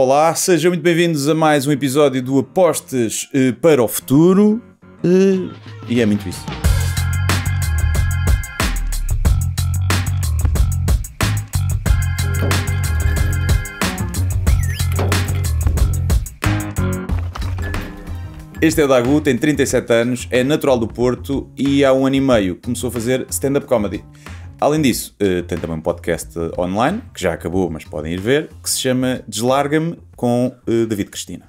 Olá, sejam muito bem-vindos a mais um episódio do Apostas eh, para o Futuro. Eh, e é muito isso. Este é o Dagu, tem 37 anos, é natural do Porto e há um ano e meio começou a fazer stand-up comedy. Além disso, eh, tem também um podcast online, que já acabou, mas podem ir ver, que se chama Deslarga-me com eh, David Cristina.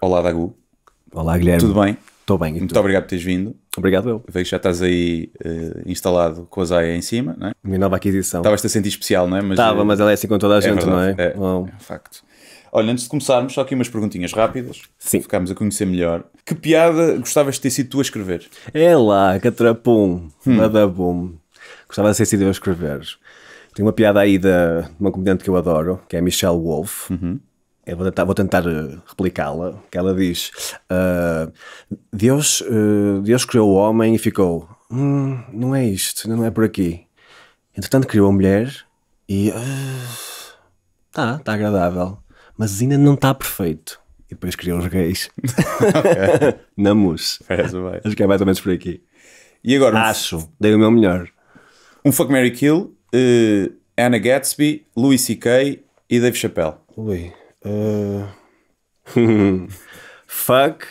Olá, Dagu. Olá, Guilherme. Tudo bem? Estou bem. Muito tu? obrigado por teres vindo. Obrigado eu. Vejo que já estás aí uh, instalado com a Zaya em cima, não é? Minha nova aquisição. Estavas-te a sentir especial, não é? Estava, mas, mas ela é assim com toda a é gente, verdade, não é? É, oh. é um facto. Olha, antes de começarmos, só aqui umas perguntinhas rápidas. Sim. Ficámos a conhecer melhor. Que piada gostavas de ter sido tu a escrever? É lá, catrapum, hum. Gostava de ter sido eu a escrever. Tem uma piada aí de uma comediante que eu adoro, que é a Michelle Wolf. Uhum. vou tentar, tentar eh, replicá-la, que ela diz uh, Deus, uh, Deus criou o homem e ficou hum, não é isto, não é por aqui. Entretanto criou a mulher e uh, tá, tá agradável mas ainda não está perfeito. E depois queria os gays. okay. Na mousse. Acho que é mais ou menos por aqui. E agora? Acho. Um... Dei o meu melhor. Um Fuck Mary Kill, uh, Anna Gatsby, Louis C.K. e Dave Chappelle. Ui. Uh... fuck.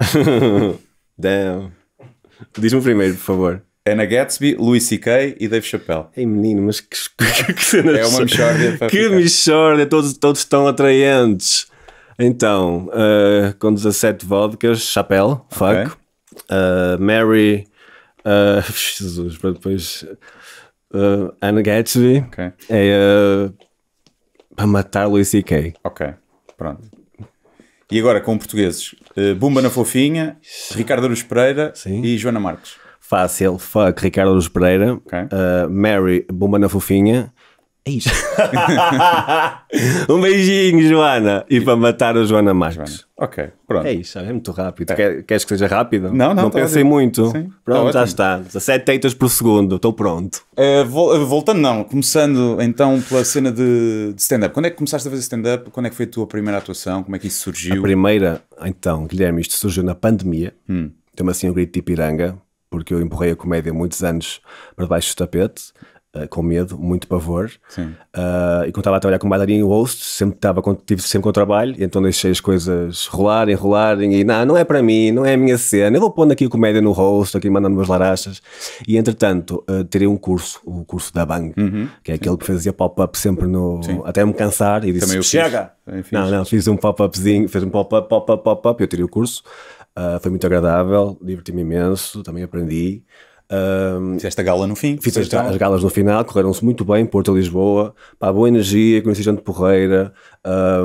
Damn. Diz-me primeiro, por favor. Anna Gatsby, Louis C.K. e Dave Chappelle. Ei menino, mas que, que cenas. É uma mixórdia. que mixórdia, todos, todos tão atraentes. Então, uh, com 17 vodkas, Chappelle, okay. fuck. Uh, eh, Mary, uh, Jesus, para depois. Anna Gatsby. Ok. É para matar Louis C.K. Ok, pronto. E agora com portugueses: Bumba na Fofinha, Ricardo Aruz Pereira Sim. e Joana Marques. Fácil, fuck Ricardo Luz Pereira, okay. uh, Mary Bomba na Fofinha. É isso. um beijinho, Joana. E para matar a Joana Marques. Ok, pronto. É isso é muito rápido. É. Queres que seja rápido? Não, não. Não tá pensei muito. Sim. Tá pronto, já está. 17 teitas por segundo, estou pronto. Uh, voltando, não. Começando então pela cena de, de stand-up. Quando é que começaste a fazer stand-up? Quando é que foi a tua primeira atuação? Como é que isso surgiu? A primeira, então, Guilherme, isto surgiu na pandemia. Hum. Tem uma assim o grito de Ipiranga porque eu empurrei a comédia muitos anos para debaixo do tapete, uh, com medo, muito pavor. Uh, e quando estava a trabalhar com bailarina e host, sempre estava com, tive sempre com trabalho, e então deixei as coisas rolarem, rolarem, e não, não é para mim, não é a minha cena, eu vou pondo aqui a comédia no host, aqui mandando umas larachas. E entretanto, uh, tirei um curso, o curso da Bang, uhum. que é aquele Sim. que fazia pop-up sempre no. Sim. até me cansar, e disse: Chega! Não, não, fiz um pop-upzinho, fez um pop-up, pop-up, pop-up, eu tirei o curso. Uh, foi muito agradável, diverti-me imenso, também aprendi. Um, Fizeste a gala no fim? Fiz as, então? as, galas no final, correram-se muito bem, Porto a Lisboa, pá, boa energia, conheci gente porreira,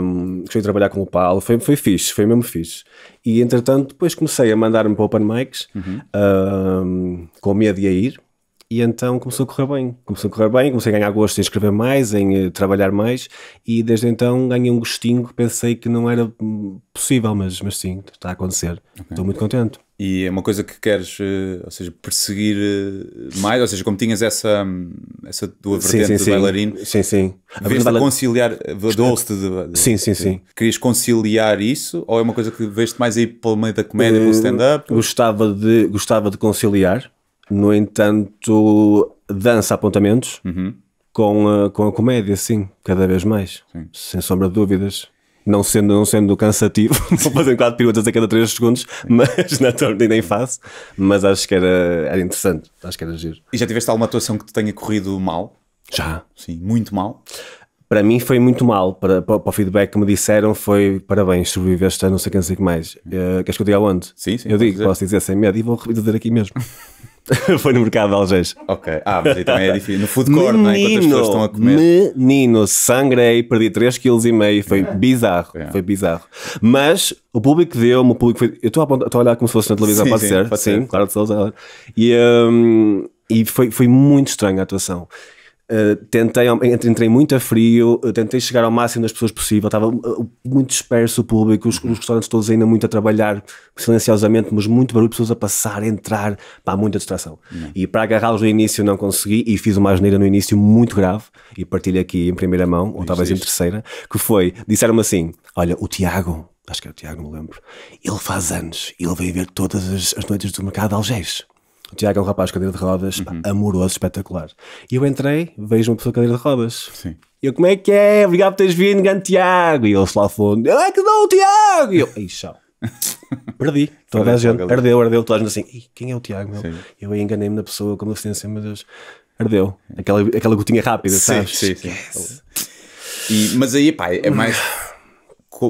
um, gostei de trabalhar com o Paulo, foi, foi fixe, foi mesmo fixe. E entretanto, depois comecei a mandar-me para open mics, uhum. um, com medo de ir, e então começou a correr bem. Começou a correr bem, comecei a ganhar gosto em escrever mais, em eh, trabalhar mais, e desde então ganhei um gostinho que pensei que não era hum, possível, mas, mas sim, está a acontecer. Okay. Estou muito contente. E é uma coisa que queres, eh, ou seja, perseguir eh, mais? Ou seja, como tinhas essa, hum, essa tua vertente sim, sim, de bailarino, sim, sim. A vês baila... É conciliar, vadou-te de, de, Sim, sim, sim. querias conciliar isso? Ou é uma coisa que vês-te mais aí pelo meio da comédia, uh, pelo stand-up? Gostava de, gostava de conciliar, no entanto, dança apontamentos uhum. com, a, eh, com a comédia, sim, cada vez mais, sim. sem sombra de dúvidas. Não sendo, não sendo cansativo, vou fazer quatro perguntas a cada três segundos, mas na é torre nem faço. Mas acho que era, era interessante, acho que era giro. E já tiveste alguma atuação que te tenha corrido mal? Já. Sim, muito mal? para mim foi muito mal. Para, para, para, o feedback que me disseram foi parabéns, sobreviveste a não sei quem sei que mais. Uh, queres que eu diga onde? Sim, sim. Eu digo, dizer. posso dizer sem medo e vou dizer aqui mesmo. foi no mercado de Algés. Ok. Ah, mas também é difícil. No food court, menino, não é? Enquanto as pessoas estão a comer. Menino, sangrei, perdi 3,5 kg. Foi é. bizarro. Yeah. É. Foi bizarro. Mas o público deu-me, o público foi... Eu estou a, olhar como se fosse na televisão, sim, pode, sim, ser? pode ser? Sim, claro de Souza. E, um, e foi, foi muito estranha a atuação. Eh, tentei, entrei muito a frio, eh, tentei chegar ao máximo das pessoas possível, estava eh, muito disperso o público, os, os restaurantes todos ainda muito a trabalhar silenciosamente, mas muito barulho, pessoas a passar, a entrar, pá, muita distração. Não. Hum. E para agarrá-los no início não consegui e fiz uma janeira no início muito grave, e partilho aqui em primeira mão, ou talvez em terceira, que foi, disseram-me assim, olha, o Tiago, acho que é o Tiago, não lembro, ele faz anos, ele veio ver todas as, as noites do mercado de Algés. O Tiago é um rapaz de cadeira de rodas, uhum. amoroso, espetacular. E eu entrei, vejo uma pessoa de cadeira de rodas. Sim. E eu, como é que é? Obrigado por teres vindo, grande Tiago. E ele lá fundo, eu é que não, Tiago! E eu, ixi, Perdi toda a gente, ardeu, ardeu, toda a gente assim, quem é o Tiago? Meu? Sim. Eu aí enganei-me na pessoa, com licença, meu Deus, ardeu. Aquela, aquela gotinha rápida, sim, sabes? Sim, sim. E, mas aí, pá, é mais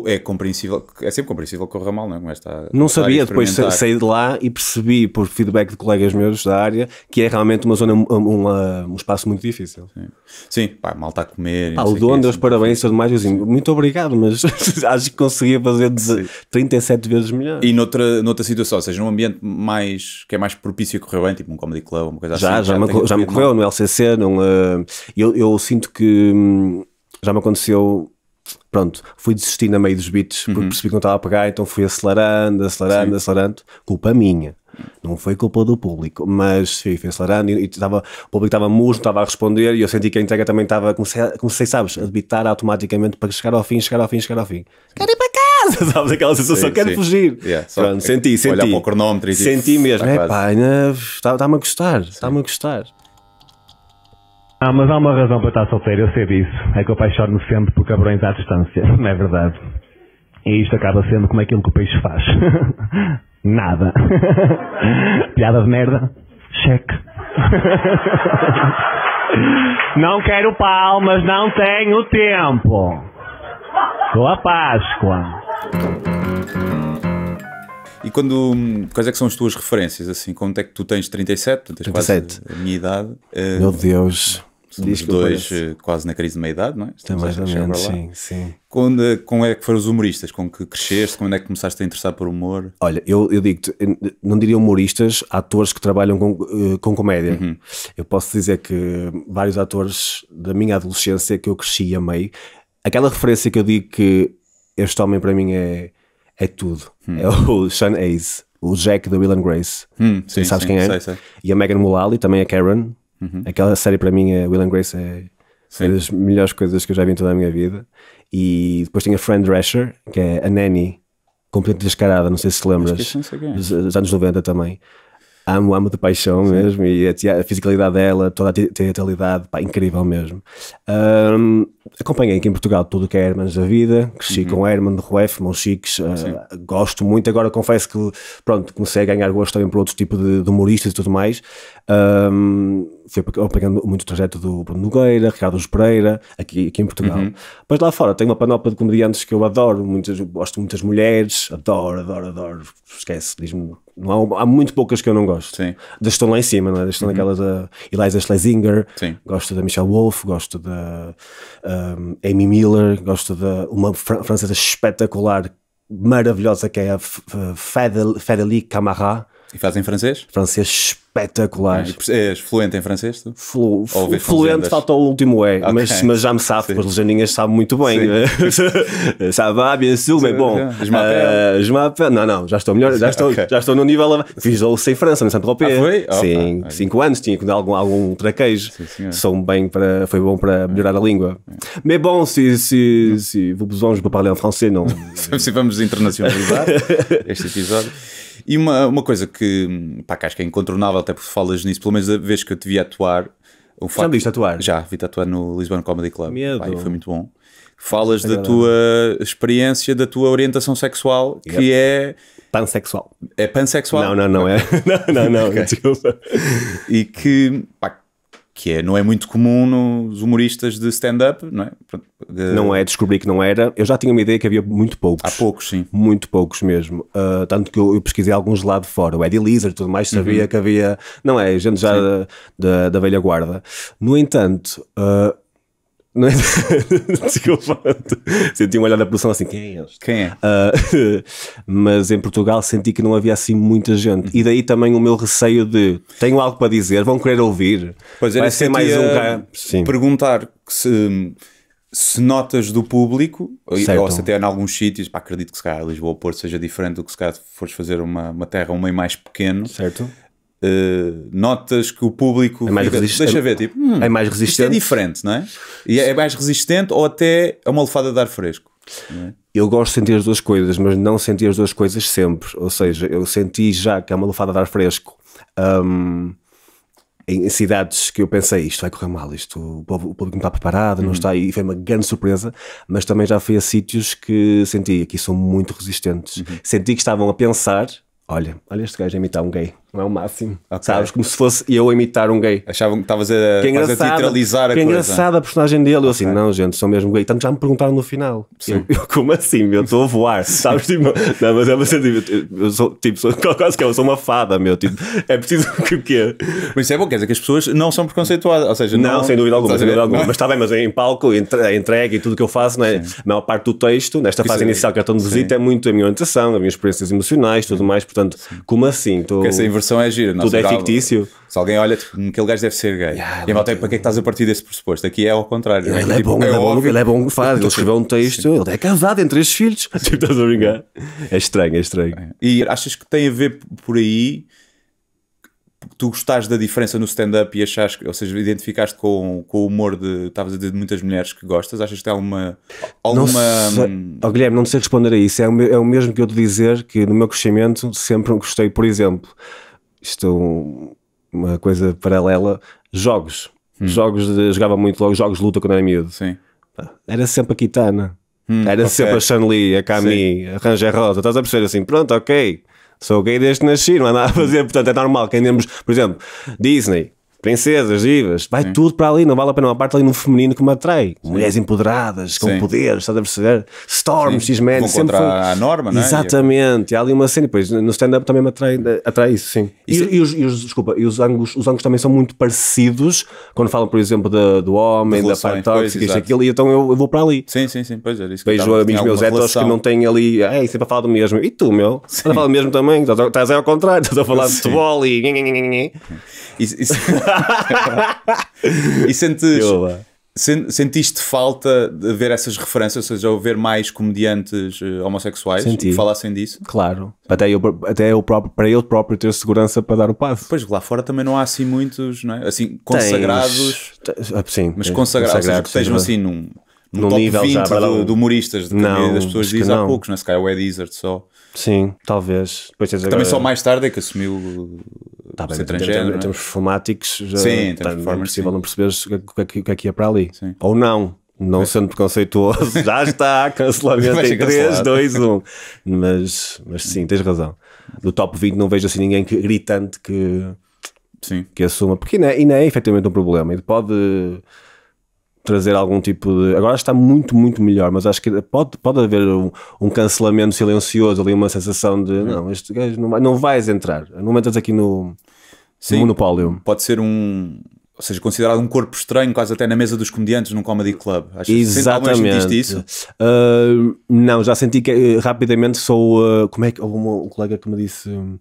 é compreensível, é sempre compreensível que corra mal, não é? é não sabia, depois saí de lá e percebi por feedback de colegas meus da área que é realmente uma zona, um espaço muito difícil. Sim, Sim pá, mal está a comer. Pá, o dono Deus, parabéns e tudo mais, assim, muito obrigado, mas acho que conseguia fazer 37 vezes melhor. E noutra, noutra situação, ou seja, num ambiente mais, que é mais propício a correr bem, tipo um comedy club, uma coisa já, assim. Já, já, me, já me correu no LCC, num, eh, eu, eu sinto que hum, já me aconteceu pronto, fui desistindo a meio dos beats porque uhum. percebi que não estava a pegar, então fui acelerando, acelerando, Sim. acelerando. Culpa minha. Não foi culpa do público, mas fui, fui acelerando e, e tava, o público estava musno, estava a responder e eu senti que a entrega também estava. Comecei, comecei, sabes, a debitar automaticamente para chegar ao fim, chegar ao fim, chegar ao fim. Quero ir para casa, sabes? Aquela sensação, sim, quero sim. fugir. Yeah, pronto, senti, senti. Olhar para o cronómetro e tipo, Senti mesmo, é pá, está-me a gostar, está-me a gostar. Ah, mas há uma razão para estar solteiro, eu sei disso. É que eu apaixono-me sempre por cabrões à distância, não é verdade? E isto acaba sendo como aquilo que o peixe faz. Nada. Piada de merda. Cheque. não quero palmas, não tenho tempo. Boa Páscoa. E quando. Quais é que são as tuas referências? Assim, quando é que tu tens 37? Tens 37. a minha idade. Eh, Meu Deus os dois eh, quase na crise de meia-idade, não é? Estamos a chegar lá. Sim, sim. Quando, eh, como é que foram os humoristas? Com que cresceste? Quando é que começaste a interessar por humor? Olha, eu, eu digo-te, eh, não diria humoristas, atores que trabalham com, com comédia. Uhum. Eu posso dizer que vários atores da minha adolescência que eu cresci e amei, aquela referência que eu digo que este homem para mim é, é tudo, uhum. é o Sean Hayes o Jack da Will and Grace. Hum, sim, sabes sim, quem é? Sei, sei. E a Megan Mullally, também a é Karen, Uhum. Aquela série para mim, a Will and Grace, é Sim. uma das melhores coisas que eu já vi em toda a minha vida. E depois tinha Friend Rasher que é a Nanny, completamente descarada, não sei se te lembras, é. dos, dos anos 90 também amo, amo de paixão Sim. mesmo. E a, fisicalidade dela, toda a teatralidade, pá, incrível mesmo. Um, acompanhei aqui em Portugal tudo o que é Hermanos da Vida, cresci uhum. com Herman de Rueff, uh, gosto muito. Agora confesso que, pronto, comecei a ganhar gosto também por outro tipo de, de humoristas e tudo mais. Um, fui apanhando muito o trajeto do Bruno Nogueira, Ricardo Pereira, aqui, aqui em Portugal. Uhum. Mas lá fora tenho uma panóplia de comediantes que eu adoro, muitas, gosto de muitas mulheres, adoro, adoro, adoro, esquece, diz-me não há, há muito poucas que eu não gosto. Sim. Das estão lá em cima, não é? Das estão uhum. naquela da Eliza Schlesinger, Sim. gosto da Michelle Wolf, gosto da um, Amy Miller, gosto da uma francesa espetacular maravilhosa que é a Fedeli Camara, e fazem francês? Francês espetacular. É, és fluente em francês? Tu? Flu, flu fluente falta o último E, okay. mas, mas já me sabe, porque as legendinhas sabem muito bem. É? sabe, bien sûr, mas bom. je m'appelle. Ah, não, não, já estou melhor, já estou, okay. já estou no nível. Fiz o sem França, no Saint-Tropez. Ah, foi? Sim, 5 anos, tinha que dar algum, algum traquejo. São bem para, foi bom para melhorar a língua. É. Mas bom, se, se, se vous besoin, je peux parler en não. se vamos internacionalizar este episódio. E uma, uma coisa que, pá, que acho que é incontornável, até porque falas nisso, pelo menos a vez que eu te vi atuar. O já viste atuar? Já, vi-te atuar no Lisbon Comedy Club. Medo. foi muito bom. Falas Agora, da tua experiência, da tua orientação sexual, que é. Pansexual. É pansexual? Não, não, não. É... não, não, não. okay. Desculpa. E que, pá, que é, não é muito comum nos humoristas de stand-up, não é? De... Não é, descobri que não era. Eu já tinha uma ideia que havia muito poucos. Há poucos, sim. Muito poucos mesmo. Uh, tanto que eu, eu, pesquisei alguns lá de fora, o Eddie Lizard e tudo mais, sabia uhum. que havia. Não é, gente já da, da, da velha guarda. No entanto, uh, não é? Desculpa. Senti um olhar da produção assim, quem é este? Quem é? Uh, mas em Portugal senti que não havia assim muita gente. E daí também o meu receio de tenho algo para dizer, vão querer ouvir. Pois é, Vai ser mais um cara. Sim. Perguntar se, se notas do público, certo. ou se até em alguns sítios, pá, acredito que se calhar Lisboa ou Porto seja diferente do que se calhar fores fazer uma, uma terra, um meio mais pequeno. Certo. Eh, notas que o público é mais fica, deixa ver, tipo, é hum, é mais resistente. é diferente, não é? E é, é mais resistente ou até é uma lefada de ar fresco. É? Eu gosto de sentir as duas coisas, mas não sentir as duas coisas sempre. Ou seja, eu senti já que é uma lefada de ar fresco. Um, em cidades que eu pensei, isto vai correr mal, isto o público não está preparado, uhum. não está, e foi uma grande surpresa, mas também já fui a sítios que senti, aqui são muito resistentes. Uhum. Senti que estavam a pensar, olha, olha este gajo a imitar um gay, não é o máximo. Okay. Sabes? Como se fosse eu imitar um gay. Achavam que estavas a, que a teatralizar a que engraçada a personagem dele. Okay. Eu assim, não, gente, sou mesmo gay. Tanto já me perguntaram no final. Sim. Eu, eu como assim? Eu estou a voar. sabes? Tipo, não, mas é você, tipo, eu sou, tipo, sou, quase que é, eu sou uma fada, meu. Tipo, é preciso que o quê? Mas isso é bom, quer dizer que as pessoas não são preconceituadas Ou seja, não, não sem dúvida alguma. Sem dúvida alguma. É? Mas está bem, mas é em palco, entre, entregue e tudo que eu faço, não é? a maior parte do texto, nesta fase inicial que eu estou de visita, é muito a minha orientação, as minhas experiências emocionais, tudo mais. Portanto, como assim? Estou versão é gira. Tudo é fictício. Se alguém olha, tipo, aquele gajo deve ser gay. Yeah, e é volta malta, para que é que estás a partir desse pressuposto? Aqui é ao contrário. Ele, é? ele é, tipo, bom, é, é ele, é bom, ele é bom, faz. Ele escreveu um texto, Sim. ele é casado, entre estes filhos. tipo, estás a brincar? É estranho, é estranho. E achas que tem a ver por aí tu gostaste da diferença no stand-up e achas ou seja, identificaste com, com o humor de, estavas a dizer, de muitas mulheres que gostas, achas que tem alguma... alguma... Não sei, hum, oh, Guilherme, não sei responder a isso, é o, é o mesmo que eu te dizer que no meu crescimento sempre gostei, por exemplo, isto é uma coisa paralela, jogos. Hum. Jogos, jogava muito logo jogos de luta quando era miúdo. Sim. Era sempre a Kitana. Hum, era okay. sempre a Chun-Li, a Kami, Sim. a Ranger Rosa. Estás a perceber assim, pronto, ok. Sou gay desde que nasci, não há nada a fazer. Portanto, é normal que andemos, por exemplo, Disney princesas, divas, vai Sim. tudo para ali, não vale a pena. Uma parte ali no feminino que me atrai. Sim. Mulheres empoderadas, com Sim. poder, estás a perceber? Storm, X-Men, sempre foi... a norma, não é? Exatamente, e... há ali uma cena, depois no stand-up também me atrai, atrai isso, sim. E, é- e, e os, desculpa, e os ângulos, os ângulos também são muito parecidos quando falam, por exemplo, de, do homem, da parte tóxica, isto, aquilo, e então eu, eu, vou para ali. Sim, sim, sim, pois é. Isso Vejo amigos meus heteros que não têm ali, é, sempre a falar do mesmo. E tu, meu? Estás a falar do mesmo também, estás ao contrário, estás a falar sim. de futebol e. Isso, isso... e sentes. Sentiste falta de ver essas referências, ou seja, ou ver mais comediantes eh, homossexuais Senti. que falassem disso? Claro, até, eu, até eu próprio, para ele próprio ter segurança para dar o passo. Pois lá fora também não há assim muitos, não é? Assim, consagrados, Tens, sim, mas consagrados, consagrados que estejam assim num no, no nível 20 já, de, de humoristas, de não, das pessoas dizem há poucos, não é? Se calhar é o Ed Izzard só. Sim, talvez. Depois agora... Também só mais tarde é que assumiu tá bem, ser transgénero. Em termos performáticos, né? já sim, tá, é impossível não perceberes o que, é que, que é, é para ali. Sim. Ou não. Não sendo preconceituoso, já está, cancelamento em 3, 2, 1. Mas, mas sim, tens razão. Do top 20 não vejo assim ninguém que, gritante que, sim. que assuma, porque ainda é, ainda é efetivamente um problema. Ele pode trazer algum tipo de. Agora está muito, muito melhor, mas acho que pode, pode haver um, um cancelamento silencioso ali, uma sensação de não, este gajo não, vai, não vais entrar, não entras aqui no, Sim, no monopólio. Pode ser um. Ou seja, considerado um corpo estranho, quase até na mesa dos comediantes num comedy club. Acho Exatamente. É que sentiste isso? Uh, não, já senti que eh, rapidamente sou. Uh, como é que. Houve um, um colega que me disse. Hum,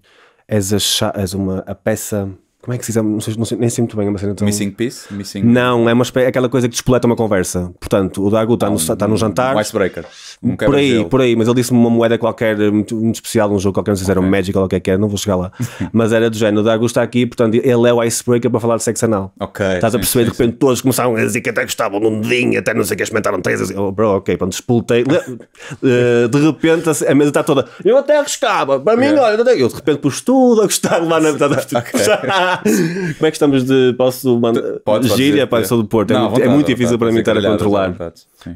és, a, és uma, a peça como é que se diz? É, não sei, não sei, nem sei muito bem, é uma cena tão... Missing piece? Missing... Não, é uma, aquela coisa que despoleta uma conversa. Portanto, o Dago está ah, tá no, um, tá no jantar. Um icebreaker. Um por aí, por aí. Mas ele disse-me uma moeda qualquer, eh, muito, muito especial, um jogo qualquer, não sei se era okay. um Magic ou o que é que era, não vou chegar lá. mas era do género, o Dago está aqui, portanto, ele é o icebreaker para falar de sexo anal. Ok. Estás a perceber? Sim, de repente todos começaram a dizer que até gostavam de um dedinho, até não sei o que, experimentaram três. Assim, oh, bro, ok, pronto, despoletei. uh, eh, de repente a, mesa está toda, eu até gostava, para mim, yeah. É. olha, eu de repente pus tudo a gostar lá na... Okay. Como é que estamos de. Posso mandar. Pode, Gíria, pá, sou do Porto. É não, é, vontade, é muito difícil para mim estar a controlar.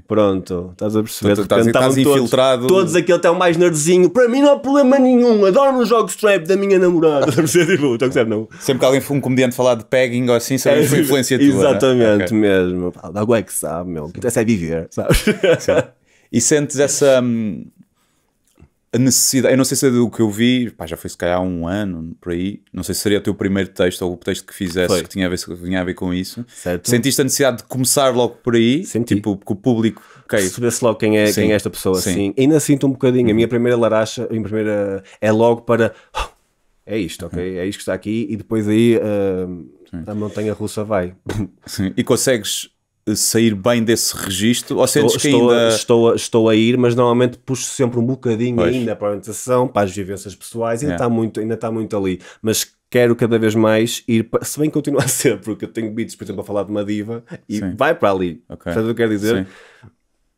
Pronto, estás a perceber? Estás, infiltrado. Todos aquele tão é mais nerdzinho. Para mim não há problema nenhum. Adoro os jogo strap da minha namorada. tipo, não. Sempre que alguém for um comediante falar de pegging ou assim, sabemos é que é, influência tua. Exatamente né? mesmo. Pá, algo é que sabe, meu. Isso que é viver, sabes? Sim. E sentes essa. Hum, a necessidade, eu não sei se é do que eu vi, pá, já foi se calhar um ano por aí, não sei se seria o teu primeiro texto ou o texto que fizesse foi. que tinha a, ver, tinha a ver com isso. Certo. Sentiste a necessidade de começar logo por aí, Senti. tipo, que o público okay. percebesse logo quem é, Sim. quem é esta pessoa. Sim. Assim. Ainda sinto um bocadinho, a uhum. minha primeira laracha, a minha primeira é logo para oh, é isto, ok? Uhum. É isto que está aqui e depois aí uh, a montanha russa vai. Sim. E consegues eh, sair bem desse registro? Ou seja, estou, que estou, Estou a, estou, a ir, mas normalmente puxo sempre um bocadinho pois. ainda para a orientação, para as vivências pessoais, ainda, é. está, muito, ainda está muito ali. Mas quero cada vez mais ir para, se bem continuar a ser, porque eu tenho beats, por exemplo, a falar de uma diva e Sim. vai para ali. Okay. Sabe o que eu quero dizer?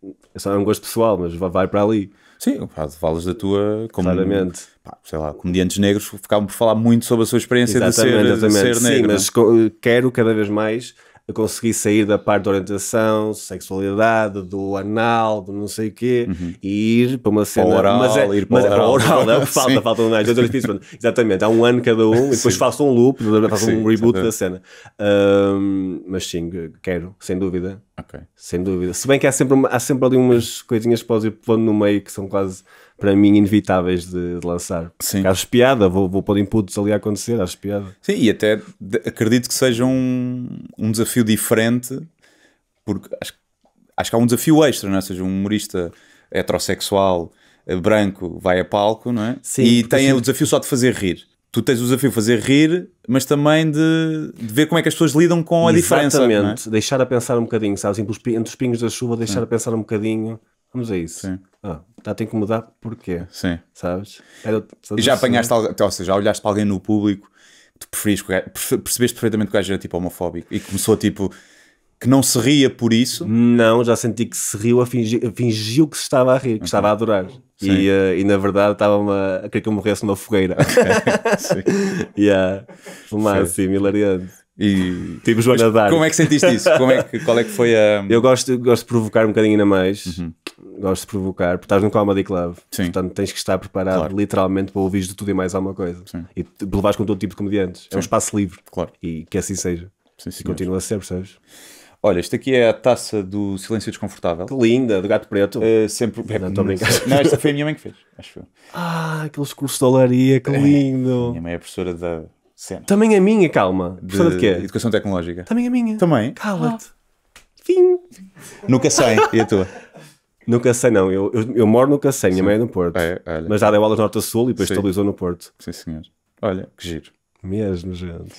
Sim. É só um gosto pessoal, mas vai para ali. Sim, pá, falas da tua como, Claramente. Pá, sei lá, comediantes negros ficavam por falar muito sobre a sua experiência de ser, exatamente. De ser negro. Sim, mas quero cada vez mais eu consegui sair da parte da orientação, sexualidade, do anal, do não sei o quê, uhum. e ir para uma cena. Para oral, mas é, ir para mas é oral. oral é o que falta, falta um gajo, dois pisos, exatamente, há um ano cada um, e depois sim. faço um loop, faço sim, um reboot da cena. Um, mas sim, quero, sem dúvida. Ok. Sem dúvida. Se bem que há sempre, há sempre ali umas coisinhas que podes ir pondo no meio que são quase para mim inevitáveis de, de lançar. Sim. acho piada, vou, vou pôr inputs ali a acontecer, acho piada. Sim, e até acredito que seja um, um desafio diferente, porque acho, acho que há um desafio extra, não é? seja, um humorista heterossexual eh, branco vai a palco, não é? Sim, e tem o desafio só de fazer rir. Tu tens o desafio de fazer rir, mas também de, de ver como é que as pessoas lidam com a é? Exatamente. diferença. Exatamente, é? deixar a pensar um bocadinho, sabes? Entre os, entre os pingos da chuva, deixar a pensar um bocadinho. Vamos a isso. Sim. Ah, tá, tem que mudar porquê? Sim. Sabes? Era, é sabes e já apanhaste, assim? ou seja, já olhaste para alguém no público, tu preferiste, percebeste perfeitamente que o gajo era tipo homofóbico e começou tipo que não se ria por isso? Não, já senti que se riu, a fingir, fingiu que se estava a rir, que okay. estava a adorar. E, uh, e, na verdade estava uma, a querer que eu morresse numa fogueira. Okay. Sim. yeah. O assim, hilariante. E... Tipo Joana Como é que sentiste isso? Como é que, qual é que foi a... Eu gosto, gosto de provocar um bocadinho ainda mais. Uhum gosto de provocar, porque estás no Comedy Club, Sim. portanto tens que estar preparado claro. literalmente para ouvir de tudo e mais alguma coisa. Sim. E levares com todo tipo de comediantes. Sim. É um espaço livre. Claro. E que assim seja. Sim, e continua a ser, percebes? Olha, isto aqui é a taça do Silêncio Desconfortável. Que linda, do gato preto. Uh, sempre. Não, estou é a Não, esta foi a minha mãe que fez, acho que foi. Ah, aqueles cursos de olaria, que é. lindo. É, minha mãe é professora da cena. Também a minha, calma. De... Professora de quê? Educação Tecnológica. Também a minha. Também. Cala-te. Ah. Fim. Nunca sai, e a tua? Nunca sei, não. Eu, eu, eu moro no Cacém, minha mãe é no Porto. É, olha. Mas já deu aulas norte a sul e depois estabilizou no Porto. Sim, senhor. Olha, que giro. Mesmo, gente.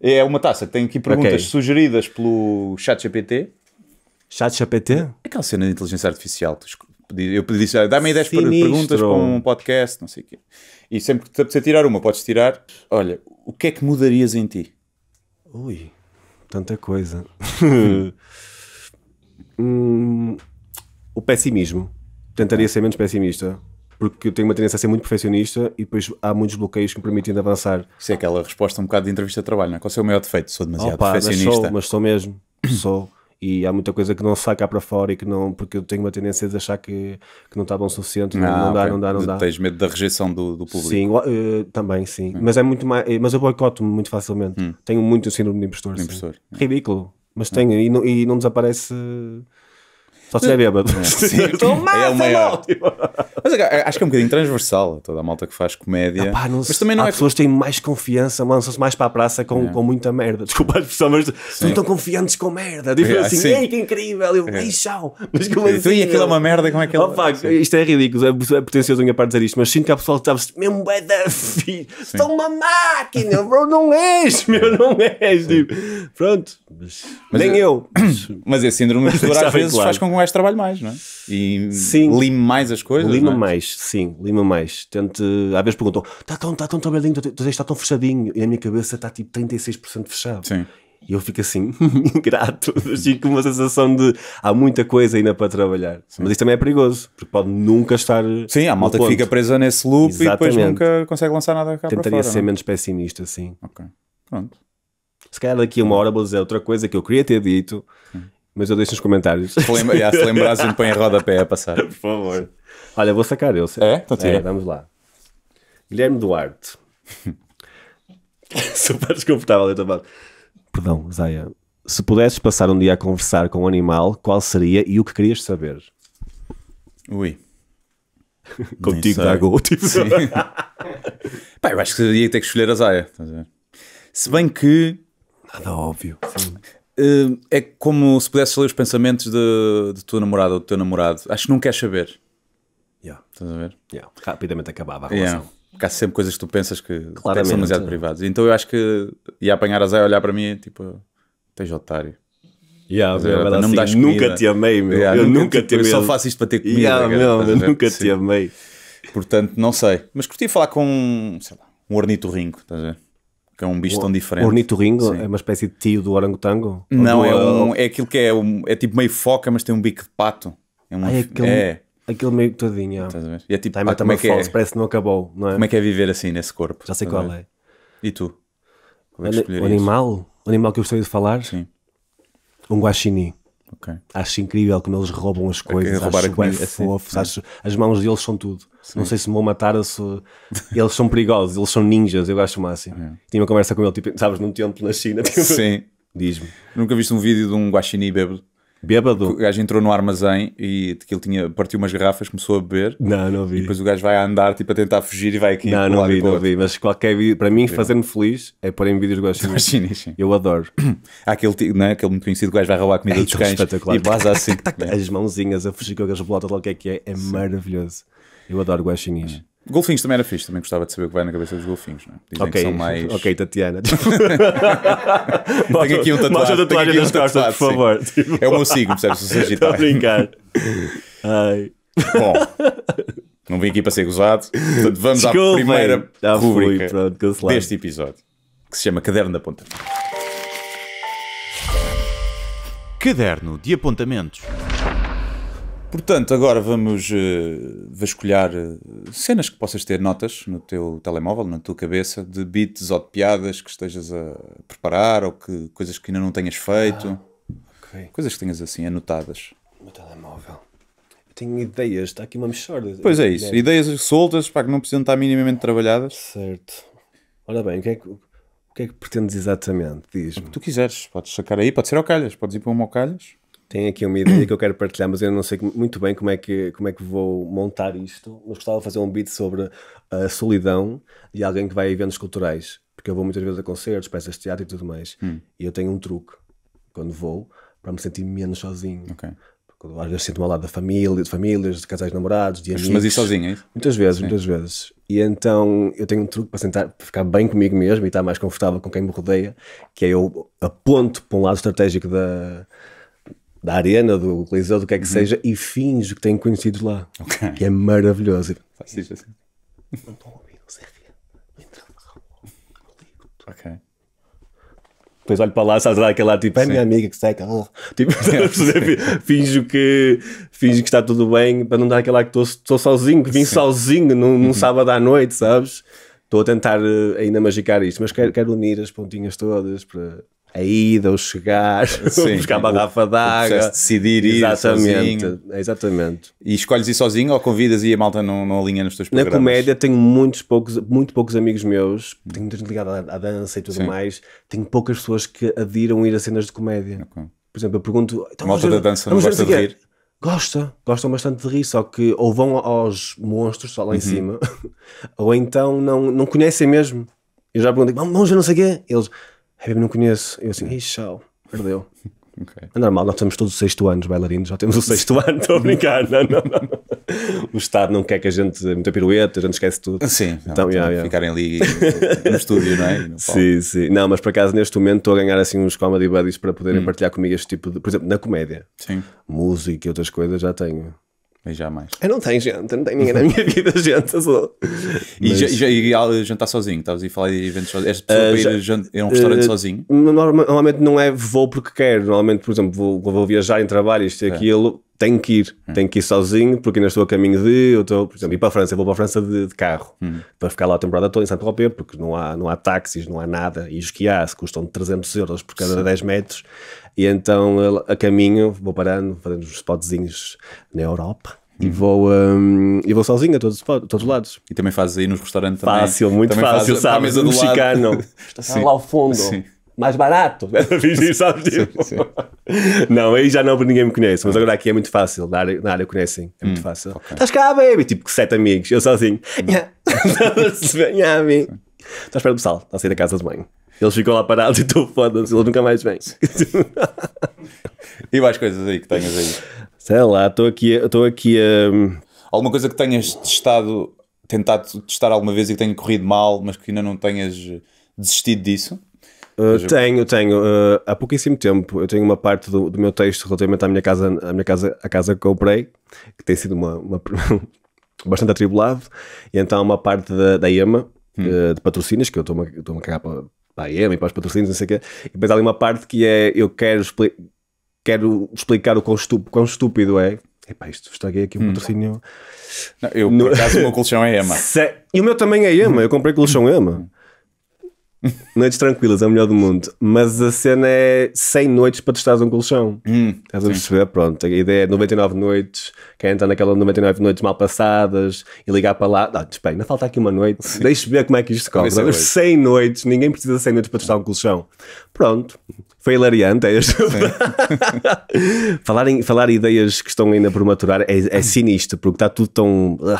É uma taça. Tenho aqui perguntas okay. sugeridas pelo ChatGPT. ChatGPT? Aquela cena de inteligência artificial. Eu pedi, ah, dá-me 10 perguntas para um podcast, não sei o quê. E sempre que te tirar uma, podes tirar. Olha, o que é que mudarias em ti? Ui, tanta coisa. hum... hum o pessimismo. Tentaria ser menos pessimista porque eu tenho uma tendência a ser muito perfeccionista e depois há muitos bloqueios que me permitem de avançar. sei aquela resposta um bocado de entrevista de trabalho, não é? Qual é o seu maior defeito? Sou demasiado Opa, perfeccionista. Mas sou, mas sou mesmo, sou. E há muita coisa que não sai cá para fora e que não, porque eu tenho uma tendência de achar que, que não está bom o suficiente, não, não, não ah, dá, okay. não dá, não dá. Tens medo da rejeição do, do público? Sim, uh, também, sim. Hum. Mas é muito mais, eh, mas eu boicoto-me muito facilmente. Hum. Tenho muito o síndrome de impostor. De impostor. Sim. É. Ridículo, mas hum. tenho e não, e não desaparece só se é bêbado. É. Tomás, então é o maior. Mas é acho que é um bocadinho transversal toda a malta que faz comédia. não, mas também não há é pessoas que têm mais confiança, lançam-se mais para a praça com, é. com muita merda. Desculpa as pessoas mas não estão confiantes com merda. Digo tipo é, assim, ei, que incrível, eu, é. ei, tchau. Mas como assim? E aquilo é uma merda, como é que Opa, oh, isto é ridículo, é, é pretencioso a minha parte dizer isto, mas sinto que há pessoal que mesmo bué da filho, uma máquina, bro, não és, meu, não és. Tipo, pronto, mas, mas nem é- eu. Mas esse síndrome de às vezes faz com um gajo trabalhe mais, não é? E sim. lime mais as coisas. Lima é? mais, sim, lima mais. Tente, às vezes perguntam, está tão, tá tão trabalhinho, está tá tão fechadinho, e a minha cabeça está tipo 36% fechado. Sim. E eu fico assim, ingrato, fico uma sensação de há muita coisa ainda para trabalhar. Sim. Mas isso também é perigoso, porque pode nunca estar. Sim, há malta ponto. que fica presa nesse loop Exatamente. e depois nunca consegue lançar nada cá Tentaria para fora, é? ser não? menos pessimista, sim. Ok, pronto. Se calhar daqui a uma hora vou dizer outra coisa que eu queria ter dito. Sim mas eu deixo nos comentários. Se, lembra, já, se lembrares, um põe rodapé a passar. Por favor. Olha, vou sacar eu. É? Então É, vamos lá. Guilherme Duarte. Super desconfortável, eu então também. Perdão, Zaya. Se pudesses passar um dia a conversar com um animal, qual seria e o que querias saber? Ui. Contigo da Go, tipo. Sim. Pá, eu acho que ia ter que escolher a Zaya. Se bem que. Nada óbvio. Sim. Eh, é como se pudesses ler os pensamentos de, de tua namorada ou do teu namorado. Acho que não queres saber. Yeah. Estás a ver? Yeah. Rapidamente acabava a relação. Yeah. Porque há sempre coisas que tu pensas que são demasiado privadas. Então eu acho que ia apanhar a Zé olhar para mim tipo, tens otário. Yeah, dizer, não assim, nunca te amei, meu. Yeah, eu nunca, nunca te, amei. Eu só faço isto para ter comida. Yeah, cara, meu, eu nunca te amei. Portanto, não sei. Mas curti falar com, sei lá, um ornitorrinco, estás a ver? que é um bicho o, tão diferente. O é uma espécie de tio do orangotango? Não, do, é, um, é aquilo que é, um, é tipo meio foca, mas tem um bico de pato. É, uma, ah, é, aquele, é. aquele meio todinho. E é tipo, Time tá, ah, como é que é? parece que não acabou, não é? Como é que é viver assim nesse corpo? Já sei qual é. E tu? Como é que o, o animal? O animal que eu gostaria de falar? Sim. Um guaxinim. Okay. Acho incrível como eles roubam as coisas. Okay, acho bem fofos. as mãos deles são tudo. Sim. Não sei se me vão matar ou se. Eles são perigosos, eles são ninjas. Eu acho o máximo. É. Tinha uma conversa com ele, tipo, sabes, num templo na China. Tipo, Sim. Diz-me. Nunca viste um vídeo de um guaxinim bêbado? Bêbado. O gajo entrou no armazém e aquilo tinha, partiu umas garrafas, começou a beber. Não, não vi. E depois o gajo vai a andar tipo, a tentar fugir e vai aqui. Não, não vi, não vi. Mas qualquer vídeo, para mim, fazer-me feliz é pôr em vídeos guaxinim. chinês. Eu adoro. Há aquele, tipo, né, aquele muito conhecido gajo vai roubar a comida é, dos então, cães espetacular. e vaza assim. Né. As mãozinhas a fugir com aquelas bolotas, lá o que é que é. É maravilhoso. Eu adoro guaxinins. É. Golfinhos também era fixe, também gostava de saber o que vai na cabeça dos golfinhos, não é? Dizem okay. que são mais. Ok, Tatiana. Tenho aqui um tatuagem. Mostra a tatuagem nas costas, por favor. Tipo... É o meu signo, percebes? Sou Sagitário. Estou a brincar. Ai. Bom, não vim aqui para ser gozado. Portanto, vamos Desculpa, à primeira ah, rubrica deste episódio, que se chama Caderno de Apontamentos. Caderno de Apontamentos. Portanto, agora vamos uh, vasculhar eh, cenas que possas ter notas no teu telemóvel, na tua cabeça, de beats ou de piadas que estejas a preparar ou que coisas que ainda não tenhas feito. Ah, okay. Coisas que tenhas assim anotadas. no meu telemóvel. Eu tenho ideias, está aqui uma mexorda. Pois é isso, ideias, ideias soltas, para que não precisam estar minimamente trabalhadas. Certo. Ora bem, o que é que, o que, é que pretendes exatamente? diz que Tu quiseres, podes sacar aí, pode ser ao calhas, podes ir para uma ao calhas tenho aqui uma ideia que eu quero partilhar, mas eu não sei muito bem como é que, como é que vou montar isto. Mas gostava de fazer um beat sobre a solidão de alguém que vai a eventos culturais, porque eu vou muitas vezes a concertos, peças de teatro e tudo mais. Hum. E eu tenho um truque quando vou para me sentir menos sozinho. Okay. Porque às vezes sinto-me ao lado da família, de famílias, de casais namorados, de amigos. Mas ir sozinho, é isso? Muitas vezes, Sim. muitas vezes. E então eu tenho um truque para, sentar, para ficar bem comigo mesmo e estar mais confortável com quem me rodeia, que é eu aponto para um lado estratégico da da arena, do Coliseu, do que é que uhum. seja, e finge que tenho conhecidos lá. Okay. Que é maravilhoso. Faz isso assim. Não Ok. Depois olho para lá, sabes lá, aquele lá, tipo, é Sim. minha amiga que seca. Oh. Tipo, finjo, que, finjo que está tudo bem para não dar aquela que estou sozinho, que vim Sim. sozinho num, num uhum. sábado à noite, sabes? Estou a tentar eh, ainda magicar isto, mas quero, quero unir as pontinhas todas para a ida, o chegar, Sim, buscar uma garrafa d'água. De decidir ir exatamente, sozinho. Exatamente. E escolhes ir sozinho ou convidas e a malta não, não alinha nos teus programas? Na comédia tenho muitos poucos, muito poucos amigos meus, tenho muito ligado à, à, dança e tudo Sim. mais, tenho poucas pessoas que adiram ir a cenas de comédia. Okay. Por exemplo, eu pergunto... Então, a malta da dança não gosta de rir? Gosta, gostam bastante de rir, só que ou vão aos monstros só lá uhum. em cima, ou então não, não conhecem mesmo. Eu já perguntei, vamos, vamos, eu não sei o quê. Eles... Habib não conheço. Eu assim, ixau, perdeu. Okay. É normal, nós estamos todos o sexto ano, bailarinos, já temos o sexto ano, estou a brincar. Não, não, não. O Estado não quer que a gente muita pirueta, a gente esquece tudo. Ah, sim, então, yeah, então yeah. ficarem ali no estúdio, não é? Sim, sim. Não, mas por acaso neste momento estou a ganhar assim uns comedy buddies para poderem hum. partilhar comigo este tipo de. Por exemplo, na comédia, sim. música e outras coisas já tenho. Mas jamais. Eu não tenho gente, eu não tenho ninguém na minha vida, gente. Eu sou... E Mas... já, já jantar sozinho? Estavas a falar de eventos sozinho. És pessoa uh, para ir a um restaurante uh, sozinho? normalmente não é vou porque quero. Normalmente, por exemplo, vou, vou viajar em trabalho, isto e é. aquilo tenho que ir, hum. tenho que ir sozinho porque ainda estou a caminho de, eu estou, por exemplo, ir para a França, eu vou para a França de, de carro hum. para ficar lá a temporada toda em Saint-Tropez porque não há, não há táxis, não há nada e os que há custam 300 euros por cada Sim. 10 metros e então eh, a caminho vou parando, fazendo uns spotzinhos na Europa e hum. vou, um, e vou sozinho a todos, a todos os lados. E também fazes aí nos restaurantes também. Fácil, muito também fácil, sabe? Mesa do mexicano. Está lá ao fundo. Sim mais barato. Fiz isso, sabe? Tipo. Sim, sim. Tipo. Não, aí já não, ninguém me conhece. Mas agora aqui é muito fácil. Na área, na área conhecem. É muito hum, fácil. Okay. Estás cá, baby? Tipo, sete amigos. Eu sozinho. Hum. Venha a mim. Estás perto do pessoal. Estás a sair da casa de banho. Eles ficam lá parados e tu foda-se. Eles nunca mais vêm. e mais coisas aí que tenhas aí? Sei lá, estou aqui, estou aqui a... Um... Alguma coisa que tenhas testado, tentado testar alguma vez e que tenha corrido mal, mas que ainda não tenhas desistido disso? Uh, tenho, tenho. Uh, há pouquíssimo tempo eu tenho uma parte do, do, meu texto relativamente à minha casa, à minha casa, à casa que comprei, que tem sido uma, uma bastante atribulado, e então há uma parte da, da hum. uh, de patrocínios, que eu estou-me a cagar para, para a EMA e para os patrocínios, não sei o quê, e depois há ali uma parte que é, eu quero, expli quero explicar o quão, estúpido, quão estúpido é, Epá, isto estraguei aqui um hum. patrocínio. Não, eu, no... por acaso, o meu colchão é EMA. Se... E o meu também é EMA. Eu comprei colchão EMA. Hum. Noites tranquilas, é o melhor do mundo. Mas a cena é 100 noites para testares um colchão. Hum, Estás a perceber? Sim. Pronto, a ideia é 99 noites. Quem entrar naquela 99 noites mal passadas e ligar para lá. Não, ainda falta aqui uma noite. Deixa ver como é que isto corre. 100 é noites, ninguém precisa de 100 noites para testar um colchão. Pronto, foi hilariante. É falar, em, falar ideias que estão ainda por maturar é, é sinistro, porque está tudo tão. Ah.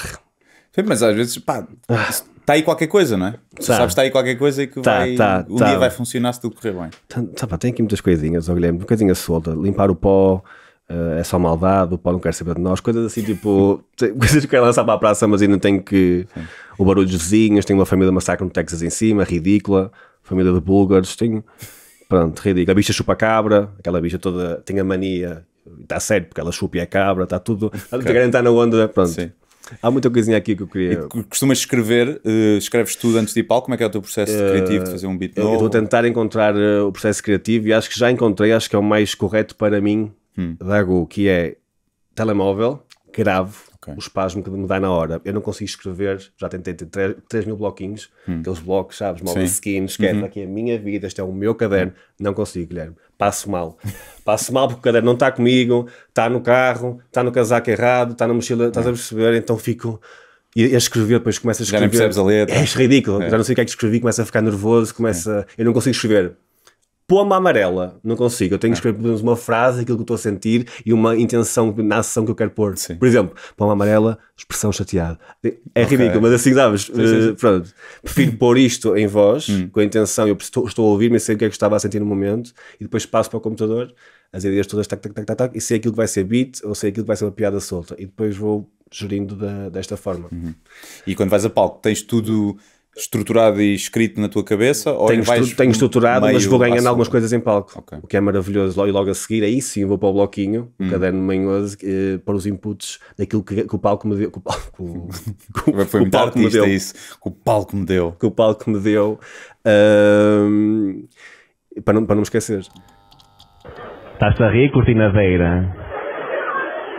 Sim, mas às vezes, pá. Ah. Está aí qualquer coisa, não é? Tu tá. sabes está aí qualquer coisa e que tá, vai, tá, um tá. dia vai funcionar se tudo correr bem. Tá, tá tem aqui muitas coisinhas, oh, Guilherme, uma coisinha solta, limpar o pó, uh, é só maldade, o pó não quer saber de nós, coisas assim tipo, coisas que quer lançar para a praça, mas ainda tem que. Sim. O barulho dos vizinhos, tem uma família massacre no Texas em cima, ridícula, família de búlgaros, tenho. Pronto, ridícula, A bicha chupa-cabra, aquela bicha toda tem a mania, está certo, porque ela chupa e é cabra, está tudo. a okay. está na onda, pronto. Sim. Há muita coisinha aqui que eu queria. E costumas escrever, uh, escreves tudo antes de ir palco? Como é que é o teu processo uh, criativo de fazer um beat? Novo? Eu estou a tentar encontrar uh, o processo criativo e acho que já encontrei, acho que é o mais correto para mim hum. da que é telemóvel, gravo, okay. o espasmo que me dá na hora. Eu não consigo escrever, já tentei ter 3, 3 mil bloquinhos, hum. aqueles blocos, sabes, móveis, skins, que uhum. aqui a minha vida, este é o meu caderno, hum. não consigo, Guilherme. Passo mal. Passo mal porque o caderno não está comigo, está no carro, está no casaco errado, está na mochila, uhum. estás é. a perceber, então fico e a escrever, depois começa a escrever. Já nem percebes a letra. É, ridículo, é. já não sei o que é que escrevi, começa a ficar nervoso, começa. É. Eu não consigo escrever. Poma amarela, não consigo. Eu tenho que ah. escrever pelo menos uma frase, aquilo que eu estou a sentir e uma intenção na ação que eu quero pôr. Sim. Por exemplo, poma amarela, expressão chateada. É okay. ridículo, mas assim, sabes? Sim, eh, sim, pronto. Prefiro pôr isto em voz, hum. com a intenção, eu estou, estou a ouvir-me, sei o que é que estava a sentir no momento e depois passo para o computador, as ideias todas, tac, tac, tac, tac, tac e sei aquilo que vai ser beat ou sei aquilo que vai ser uma piada solta. E depois vou gerindo da, desta forma. Uhum. E quando vais a palco, tens tudo estruturado e escrito na tua cabeça? Ou tenho, vais tenho estruturado, mas vou ganhando algumas coisas em palco, okay. o que é maravilhoso. E logo a seguir, aí sim, vou para o bloquinho, hum. caderno manhoso, eh, para os inputs daquilo que, que, o palco me deu. Que o palco, que, Foi o palco me deu. isso. Que o palco me deu. Que o palco me deu. para, não, para não me esquecer. Estás a rir, cortinadeira?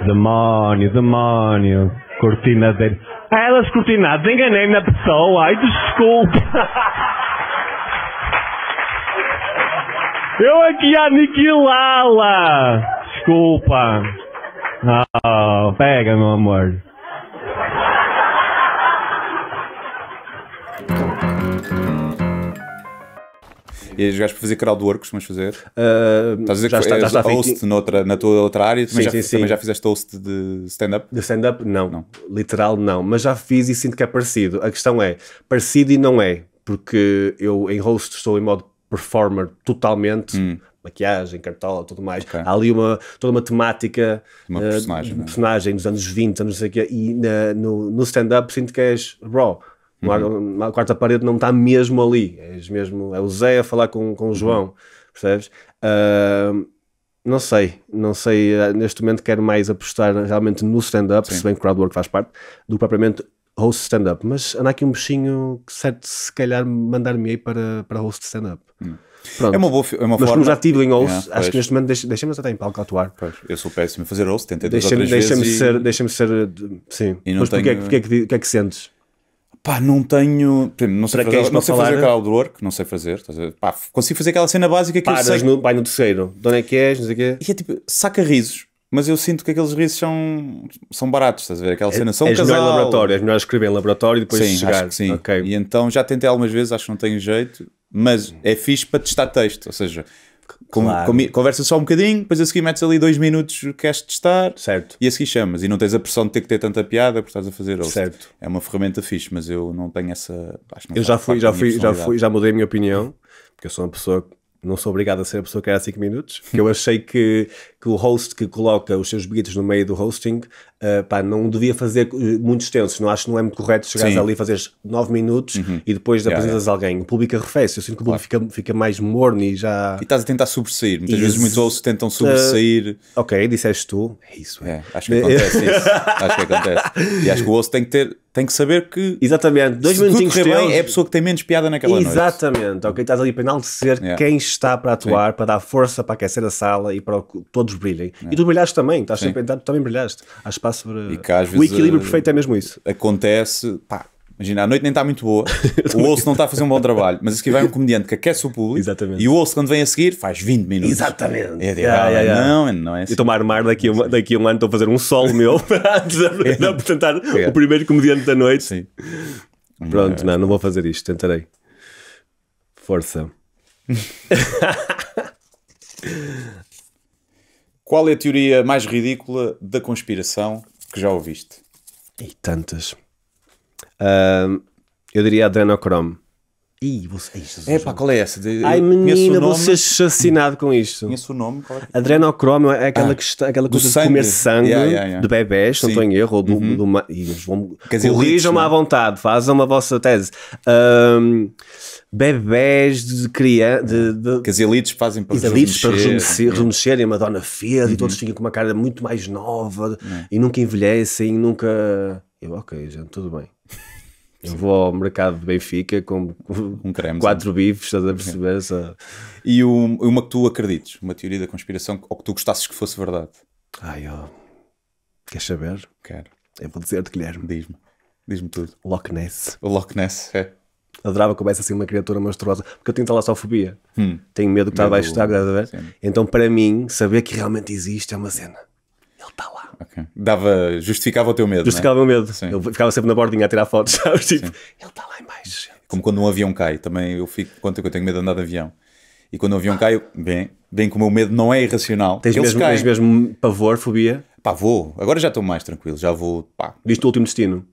Demónio, demónio. Cortina dele. Ah, ela escrutinada, enganei-me na pessoa. Ai, desculpa. Eu aqui a aniquilá-la. Desculpa. Oh, pega, meu amor. E os gajos para fazer crowdwork costumas fazer? Uh, Estás a dizer já que já está host feito... noutra, na tua outra área? Também, sim, já, sim, sim. já fizeste host de stand-up? De stand-up, não. não. Literal, não. Mas já fiz e sinto que é parecido. A questão é, parecido e não é. Porque eu em host estou em modo performer totalmente, hum maquiagem, cartola, tudo mais. Okay. Há ali uma, toda uma temática uma ah, personagem, uh, personagem dos anos 20, anos não sei o quê, e na, no, no stand-up sinto que és raw. Uhum. A quarta parede não está mesmo ali. És mesmo, é o Zé a falar com, com o uhum. João, percebes? Uh, não sei, não sei. Eh, neste momento quero mais apostar realmente no stand-up, se bem que crowdwork faz parte, do propriamente host stand-up. Mas anda aqui um bichinho que certo, se calhar mandar-me aí para, para host stand-up. Hum. Pronto. É uma boa é uma Mas forma. como já tive em host, yeah, acho pois. que neste momento deixa-me até em palco atuar. Pois. Eu sou péssimo em fazer host, tentei duas deixa, deixa me e... ser, deixa-me ser, eh, sim. Mas é tenho... porque, é porque, porque é que sentes? Pá, não tenho. Não sei, fazer, não sei falar, fazer aquela work, não sei fazer. Pá, consigo fazer aquela cena básica que Paras eu sei. No, vai no terceiro, de onde é que és, não sei o quê. E é tipo, saca risos. Mas eu sinto que aqueles risos são, são baratos, estás a ver? Aquela é, cena, é, são um casal... melhor em laboratório, melhor escrever em laboratório e depois sim, chegar. Acho que sim, okay. E então já tentei algumas vezes, acho que não tenho jeito, mas é fixe para testar texto, ou seja, com, claro. com, só um bocadinho, depois a seguir metes ali dois minutos queres testar certo. e a seguir chamas. E não tens a pressão de ter que ter tanta piada porque estás a fazer host. Certo. É uma ferramenta fixe, mas eu não tenho essa. Acho eu já fui, já fui, já fui, já mudei a minha opinião, porque eu sou uma pessoa. Não sou obrigado a ser a pessoa que era 5 minutos. Que eu achei que, que o host que coloca os seus bilhetes no meio do hosting, uh, pá, não devia fazer eh, muito extensos. Não acho que não é muito correto chegares Sim. ali e fazeres 9 minutos uhum. e depois yeah, apresentas yeah. alguém. O público arrefece. Eu sinto que o público fica, fica, mais morno e já. E estás a tentar sobressair. Muitas vezes muitos hosts tentam sobressair. Uh, ok, disseste tu. É isso. É. é, acho que acontece isso. acho que acontece. E acho que o host tem que ter tem que saber que. Exatamente, dois minutinhos teus... bem, é a pessoa que tem menos piada naquela Exatamente, noite. ok? Estás ali para enaltecer yeah. quem está para atuar, Sim. para dar força para aquecer a sala e para todos brilhem. É. E tu brilhaste também, estás sempre, também brilhaste. Há espaço para. E cá, o equilíbrio perfeito é mesmo isso. Acontece, pá, Imagina, a noite nem está muito boa, o osso não está a fazer um bom trabalho, mas se seguir vai um comediante que aquece o público Exatamente. e o osso, quando vem a seguir, faz 20 minutos. Exatamente. É Não, não é assim. Eu estou a armar daqui a, um, daqui a um ano, estou a fazer um solo meu é. para apresentar o é. primeiro comediante da noite. Sim. Pronto, não, não vou fazer isto, tentarei. Força. Qual é a teoria mais ridícula da conspiração que já ouviste? E tantas. Uh, eu diria adenocrome. Ih, você... é pá, qual é essa? De... Ai menina, vou ser é assassinado com isto. Conheço o nome, qual é? é? Adrenocromo é aquela, ah, que, aquela coisa sangue. de comer sangue yeah, yeah, yeah. de bebés, Sim. não estou em erro. Ou uhum. do, do, do Corrijam-me à né? vontade, Fazem a vossa tese. Um, bebés de criança. De, Que fazem para elites para rejuvenescer, rejuvenescerem, né? a Madonna fez uhum. e todos tinham com uma cara muito mais nova uhum. e nunca envelhecem, nunca. Eu, ok, gente, tudo bem. Eu vou ao mercado de Benfica com um creme, quatro bifes, estás a perceber? É. Só... E um, uma que tu acredites, uma teoria da conspiração, ou que tu gostasses que fosse verdade? Ai, ó. Oh. Queres saber? Quero. Eu vou dizer-te, Guilherme. Diz-me. Diz-me tudo. Loch Ness. O Loch Ness, é. Adorava que houvesse assim uma criatura monstruosa, porque eu tenho talassofobia. Hum. Tenho medo que estava a estudar, estás a ver? Sim. Então, para mim, saber que realmente existe é uma cena está lá. Okay. Dava, justificava o teu medo. Justificava é? o meu medo. Sim. Eu ficava sempre na bordinha a tirar fotos, sabes? Tipo, Sim. ele está lá embaixo. Gente. Como quando um avião cai, também eu fico conta que eu tenho medo de andar de avião. E quando um avião ah. cai, bem, bem que o meu medo não é irracional. Tens, mesmo, tens mesmo pavor, fobia? Pá, vou. Agora já estou mais tranquilo, já vou. Pá. Viste o último destino?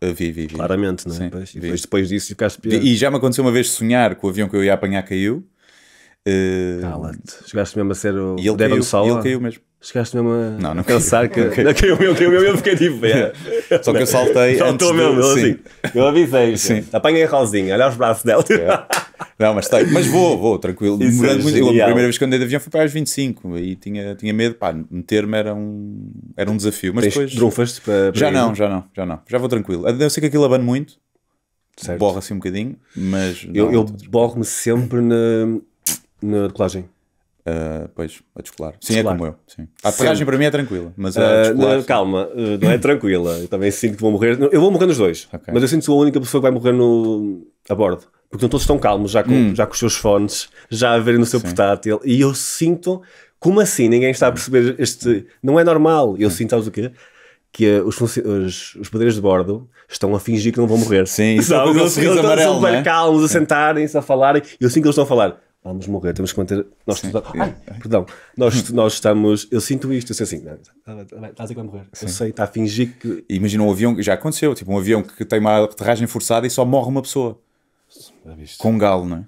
Eh, vi, vi, vi. Claramente, não é? Sim, vi. Depois, depois disso ficaste pior. E já me aconteceu uma vez sonhar que o avião que eu ia apanhar caiu Cala-te. Chegaste mesmo a ser o e ele Devon caiu, Sola? ele caiu mesmo. Chegaste mesmo a não, não pensar que. Não caiu, não caiu, eu, caiu, eu, eu fiquei tipo. É. Só que eu saltei. Saltou mesmo, do... assim. Eu avisei. Sim. Apanhei a Rosinha, olha os braços dela. É. Não, mas, tá, mas vou, vou, tranquilo. Demorando é muito, a primeira vez que andei de avião foi para as 25 e tinha, tinha medo, pá, meter-me era um, era um desafio. Mas Tens depois. Trunfas-te para, para. Já ir. não, já não, já não. Já vou tranquilo. Eu sei que aquilo abano muito, certo. borra assim um bocadinho, mas. Não, eu, eu borro-me sempre na na decolagem Uh, pois, a descolar. Sim, descolar. é como eu. Sim. Ah, a pegagem para mim é tranquila, mas a ah, descolar, calma, uh, não é tranquila. Eu também sinto que vou morrer. Eu vou morrer nos dois, okay. mas eu sinto que sou a única pessoa que vai morrer no... a bordo. Porque estão todos estão calmos, já com, hum. já com os seus fones, já a verem no seu Sim. portátil. E eu sinto, como assim? Ninguém está a perceber este. Não é normal. Eu sinto, sabes o quê? que os, os, os de bordo estão a fingir que não vão morrer. Sim, é Sabe? eles, estão super é? calmos a é. sentarem-se, a falarem. Eu sinto que eles estão a falar vamos morrer, temos que manter. Nós, Sim, estamos... Ai, é. perdão, nós, nós estamos. Eu sinto isto, eu sei assim, estás tá, tá, tá a vai morrer. Sim. Eu sei, está a fingir que. Imagina um avião, já aconteceu, tipo um avião que tem uma aterragem forçada e só morre uma pessoa. É com um galo, não é?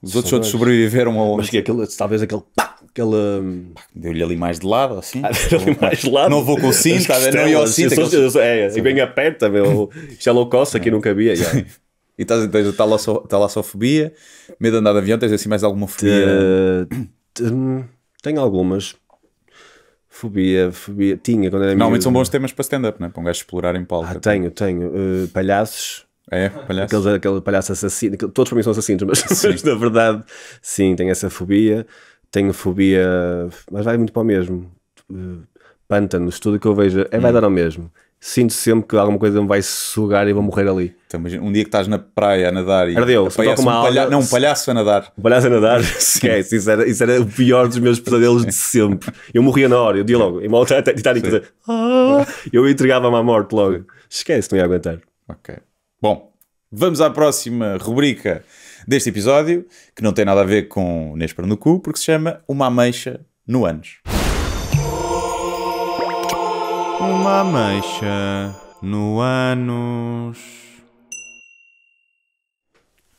Os outros todos sobreviveram ao. Mas que é aquele, talvez aquele pá, aquele. Hum, deu-lhe ali mais de lado, assim. Ah, ali mais de lado. Não vou com o cinto, não ia ao assim, cinto. é, assim, bem aperta, meu. Shallow Costa aqui nunca via. Yeah. E estás a ter talassofobia, medo de andar de avião, tens assim mais alguma fobia? tenho algumas. Fobia, fobia. Tinha quando era Normalmente miúdo. são bons temas para stand-up, né? para um gajo explorar em palco. Ah, tenho, tenho. Uh, palhaços. É, palhaços Aqueles, aquele palhaço assassino. Todos para mim são assassinos, mas, mas na verdade, sim, tenho essa fobia. Tenho fobia, mas vai muito para o mesmo. Uh, pântanos, tudo que eu vejo é, vai hum. dar ao mesmo sinto sempre que alguma coisa me vai sugar e vou morrer ali. Então, imagina, um dia que estás na praia a nadar e Ardeu, se toca uma um palha... alga, não, um palhaço a nadar. Um palhaço a nadar, esquece, isso era, isso era o pior dos meus pesadelos de sempre. Eu morria na hora, eu dia logo, e mal Titanic, dizer, ah! eu entregava-me à morte logo. Esquece, não ia aguentar. Ok. Bom, vamos à próxima rubrica deste episódio, que não tem nada a ver com Nespera no cu, porque se chama Uma Ameixa no Anos uma ameixa no ânus.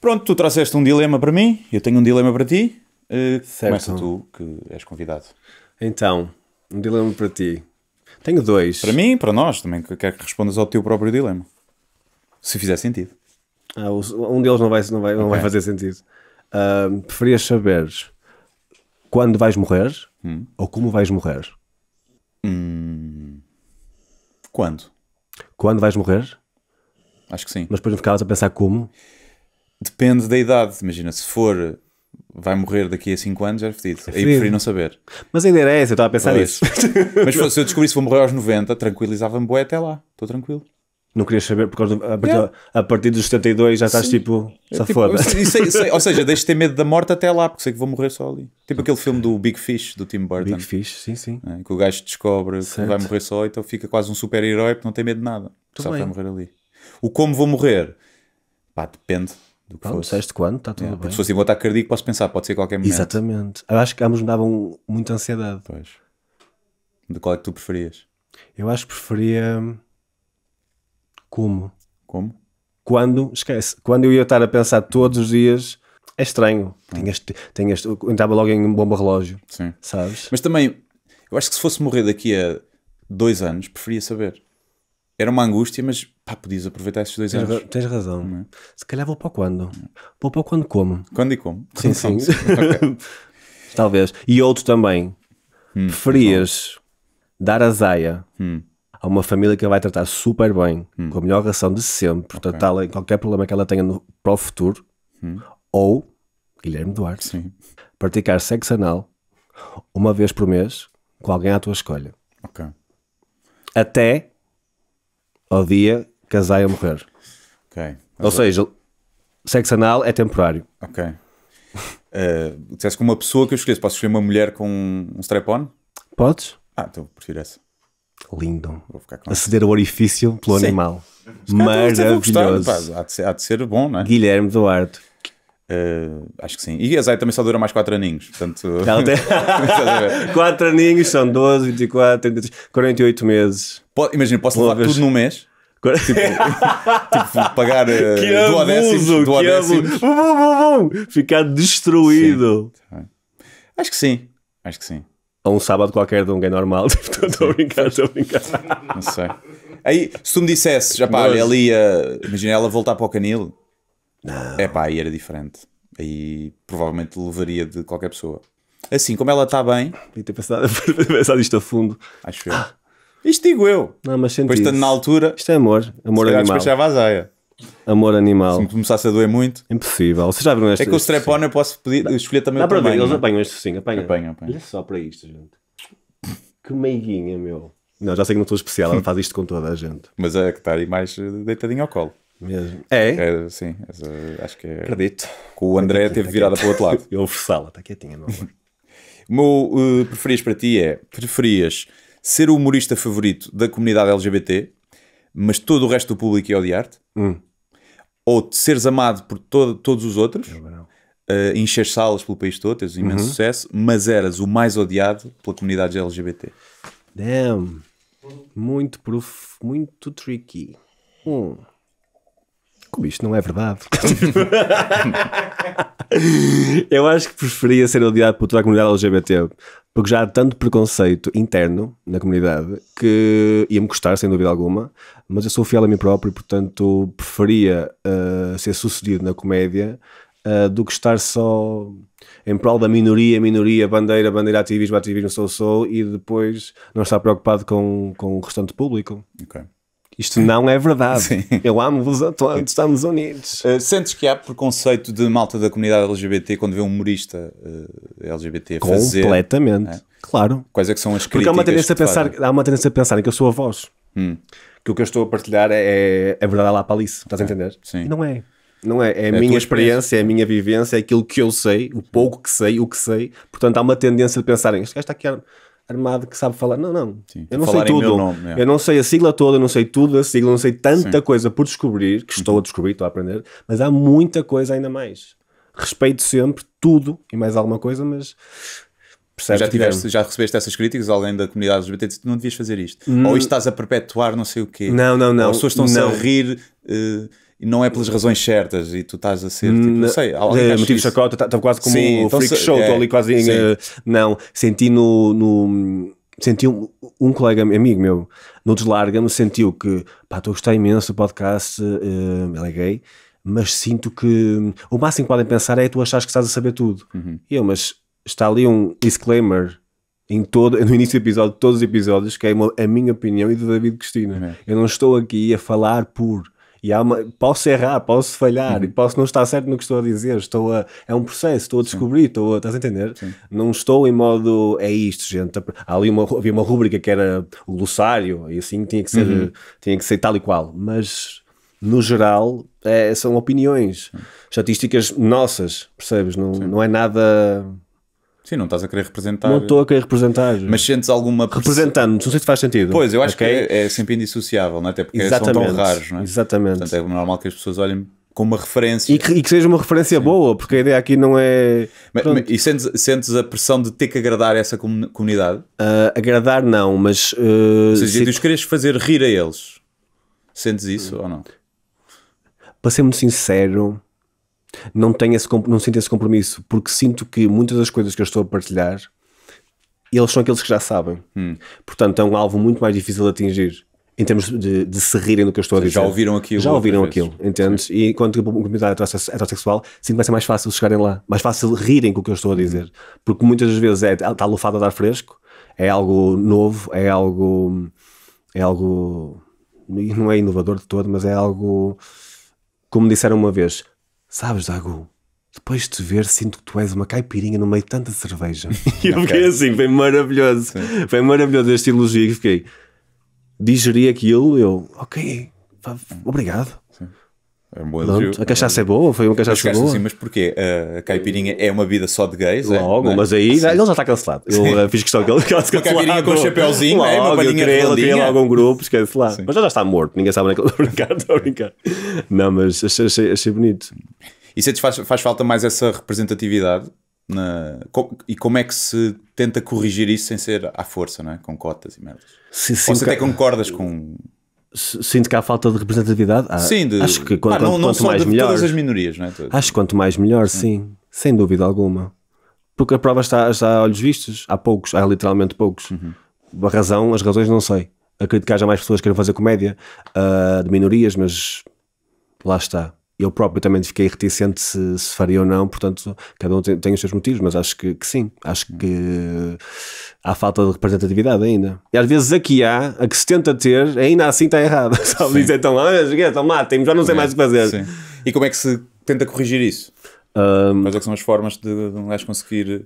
Pronto, tu trouxeste um dilema para mim, eu tenho um dilema para ti. Uh, começa tu, que és convidado. Então, um dilema para ti. Tenho dois. Para mim e para nós também, que quero que respondas ao teu próprio dilema. Se fizer sentido. Ah, um deles não vai, não vai, não okay. vai fazer sentido. Uh, preferias saber quando vais morrer hum. ou como vais morrer? Hum. Quando? Quando vais morrer? Acho que sim. Mas depois não ficavas a pensar como? Depende da idade. Imagina, se for vai morrer daqui a 5 anos, era é fedido. É Aí preferi não saber. Mas ainda era essa, eu estava a pensar nisso. Mas se eu descobrisse que vou morrer aos 90, tranquilizava-me bué até lá. Estou tranquilo. Não querias saber, porque a partir, yeah. a partir dos 72 já estás Sim. tipo, já é tipo, foda. Sei, sei, sei, ou seja, deixo de ter medo da morte até lá, porque sei que vou morrer só ali. Tipo aquele filme do Big Fish, do Tim Burton. Big Fish, sim, sim. É, que o gajo descobre certo. que vai morrer só, então fica quase um super-herói porque não tem medo de nada. Tô só vai morrer ali. O como vou morrer? Pá, depende do que Pronto, disseste quando, está tudo é, bem. se fosse um ataque cardíaco, posso pensar, pode ser qualquer momento. Exatamente. Eu acho que ambos me davam muita ansiedade. Pois. De qual é que tu preferias? Eu acho que preferia hum, como? Como? Quando, esquece, quando eu ia estar a pensar todos os dias, é estranho. Hum. Tinhas, tinhas, entrava logo em um bom relógio. Sim. Sabes? Mas também, eu acho que se fosse morrer daqui a dois anos, preferia saber. Era uma angústia, mas pá, podias aproveitar esses dois tens anos. Ra tens razão. É? Se calhar vou para quando? Vou para quando como? Quando e como? Sim, sim. sim. okay. Talvez. E outro também. Hum, Preferias dar a zaia hum a uma família que a vai tratar super bem, hum. com a melhor ração de sempre, okay. tratá-la em qualquer problema que ela tenha no, para o futuro. Hum. Ou, Guilherme Duarte, Sim. praticar sexo anal uma vez por mês com alguém à tua escolha. Ok. Até ao dia casar e morrer. Okay. Ou seja, sexo anal é temporário. Ok. Uh, disseste com uma pessoa que eu escolhesse, posso escolher uma mulher com um strap-on? Podes. Ah, então prefiro essa. Lindo. Aceder ao orifício pelo Sim. animal. Maravilhoso. há, de ser, há de ser bom, não é? Guilherme Duarte. Uh, acho que sim. E a Zay também só dura mais 4 aninhos, portanto... 4 aninhos são 12, 24, 33, 48 meses. Imagina, posso levar tudo num mês? tipo, tipo, pagar uh, que abuso, duodécimos, duodécimos. Que abuso. Ficar destruído. Sim, tá acho que sim, acho que sim a um sábado qualquer de um gay normal. Estou tipo, a brincar, estou a brincar. Não sei. Aí, se tu me dissesses, já pá, olha, ali, eh, imagina ela voltar para o canil. Não. É pá, aí era diferente. Aí provavelmente levaria de qualquer pessoa. Assim, como ela está bem. Podia ter pensado, pensado isto a fundo. Acho eu. Ah. Isto digo eu. Não, mas senti. Depois estando na altura. Isto é amor. Amor animal. Depois já vazaia. Amor animal. Se me começasse a doer muito. Impossível. Vocês já viram é este É que o strap-on eu posso pedir, escolher também Dá o para ver, tamanho. eles é? apanham este sim, apanham. Apanham, apanham. Olha só para isto, gente. Que meiguinha, meu. Não, já sei que não estou especial, ela faz isto com toda a gente. Mas é que está aí mais eh, deitadinho ao colo. Mesmo. É? É, sim, acho que é. Acredito. Com o André teve virada para o outro lado. Eu oferçá-la, está quietinha, meu é? amor. O meu eh, preferias para ti é: preferias ser o humorista favorito da comunidade LGBT, mas todo o resto do público ia odiar-te? Hum ou de seres amado por todos os outros, uh, encher salas pelo país todo, teres um imenso uhum. sucesso, mas eras o mais odiado pela comunidade LGBT. Damn. Muito prof... muito tricky. Hum. Como isto não é verdade. eu acho que preferia ser odiado por toda a comunidade LGBT porque já há tanto preconceito interno na comunidade que ia-me custar, sem dúvida alguma, mas eu sou fiel a mim próprio e, portanto, preferia uh, ser sucedido na comédia uh, do que estar só em prol da minoria, minoria, bandeira, bandeira, ativismo, ativismo, sou, sou, e depois não estar preocupado com, com o restante público. Ok. Isto não é verdade. Sim. Eu amo-vos a todos, estamos unidos. Uh, sentes que há preconceito de malta da comunidade LGBT quando vê um humorista uh, eh, LGBT fazer? Completamente, é? claro. Quais é que são as críticas Porque há uma tendência, a pensar, há uma tendência a pensar que eu sou a voz. Hum. Que o que eu estou a partilhar é, é verdade lá para Alice, estás a é. entender? Sim. não é. Não é? É a é minha experiência, é a minha vivência, é aquilo que eu sei, o pouco que sei, o que sei. Portanto, há uma tendência de pensarem, este gajo está aqui armado que sabe falar. Não, não. Sim, eu não sei tudo. Nome, é. Eu não sei a sigla toda, eu não sei tudo a sigla, não sei tanta Sim. coisa por descobrir, que estou a uhum. descobrir, estou a aprender, mas há muita coisa ainda mais. Respeito sempre tudo e mais alguma coisa, mas Percebes já, tiveste, já recebeste essas críticas? Alguém da comunidade LGBT disse não devias fazer isto. Hum. Ou isto estás a perpetuar não sei o quê. Não, não, não. Ou as pessoas estão-se a rir. Uh, e não é pelas razões certas e tu estás a ser tipo, hum, não sei, é, alguém é, motivo chacota, estava tá, tá quase como sim, um então, freak show, estou é, ali quase em, uh, não, senti no, no senti um, um colega amigo meu no deslarga-me, sentiu que pá, estou a gostar imenso do podcast, uh, ele é gay, mas sinto que o máximo que podem pensar é tu achas que estás a saber tudo. Uhum. E eu, mas está ali um disclaimer em todo, no início do episódio, de todos os episódios, que é a minha opinião e do David Cristina. Uhum. Eu não estou aqui a falar por e uma, posso errar, posso falhar, uhum. posso não estar certo no que estou a dizer. Estou a, é um processo, estou a descobrir, estou a, estás a entender? Sim. Não estou em modo é isto, gente. Há ali uma, havia uma rúbrica que era o glossário e assim tinha que ser, uhum. tinha que ser tal e qual. Mas no geral é, são opiniões, estatísticas nossas, percebes? Não, não é nada. Sim, não estás a querer representar. Não estou a querer representar. Mas sentes alguma. Representando, não sei se faz sentido. Pois, eu acho okay? que é, é, sempre indissociável, não é? Até porque Exatamente. são tão raros, não é? Exatamente. Portanto, é normal que as pessoas olhem com uma referência. E que, e que seja uma referência Sim. boa, porque a ideia aqui não é. Mas, mas, e sentes, sentes a pressão de ter que agradar essa comunidade? Uh, agradar não, mas. Uh, Ou seja, se... tu os queres fazer rir a eles. Sentes isso ou não? Para ser muito sincero, não, tenho esse, não sinto esse compromisso, porque sinto que muitas das coisas que eu estou a partilhar, eles são aqueles que já sabem. Hum. Portanto, é um alvo muito mais difícil de atingir em termos de, de se rirem do que eu estou Ou a dizer. Já ouviram aquilo. Já ouviram aquilo, vezes. entendes? Sim. E enquanto tipo, a comunidade heterossexual, sinto que vai ser mais fácil chegarem lá, mais fácil rirem com o que eu estou a hum. dizer. Porque muitas das vezes é, é, está lufado a dar fresco, é algo novo, é algo. É algo. Não é inovador de todo, mas é algo. Como disseram uma vez, Sabes, Dago, depois de te ver, sinto que tu és uma caipirinha no meio de tanta cerveja. e eu fiquei é assim, foi maravilhoso. Sim. Foi maravilhoso este elogio. Fiquei, digeri aquilo, eu, ok, obrigado. É um Pronto, a cachaça é boa, foi uma cachaça boa. Sim, mas porquê? A caipirinha é uma vida só de gays? É? Logo, é? mas aí ele já está cancelado. Eu eh, fiz questão que ele ficasse cancelado. Uma caipirinha com um chapéuzinho, logo, é? uma palhinha eu criei, criei grupo, esquece lá. Sim. Mas já está morto, ninguém sabe naquele. É brincar, estou a brincar. Não, mas achei, achei, achei bonito. E se faz, faz falta mais essa representatividade? Na... e como é que se tenta corrigir isso sem ser à força, não é? com cotas e merdas? Sim, sim, Ou se até concordas com Sinto que há falta de representatividade. Há, ah, sim, de, acho que quanto, ah, não, quanto, não quanto mais de melhor. Todas as minorias, não é? Acho que quanto mais melhor, sim. Sem dúvida alguma. Porque a prova está, está a olhos vistos. Há poucos, há literalmente poucos. Uhum. A razão, as razões não sei. Acredito que haja mais pessoas que queiram fazer comédia uh, de minorias, mas lá está eu próprio também fiquei reticente se, se, faria ou não, portanto, cada um tem, tem os seus motivos, mas acho que, que, sim, acho que há falta de representatividade ainda. E às vezes aqui há, a que se tenta ter, ainda assim está errada, sabe? Dizem então, ah, então matem já não sei é, mais o que fazer. Sim. E como é que se tenta corrigir isso? Um, Quais é são as formas de, um gajo conseguir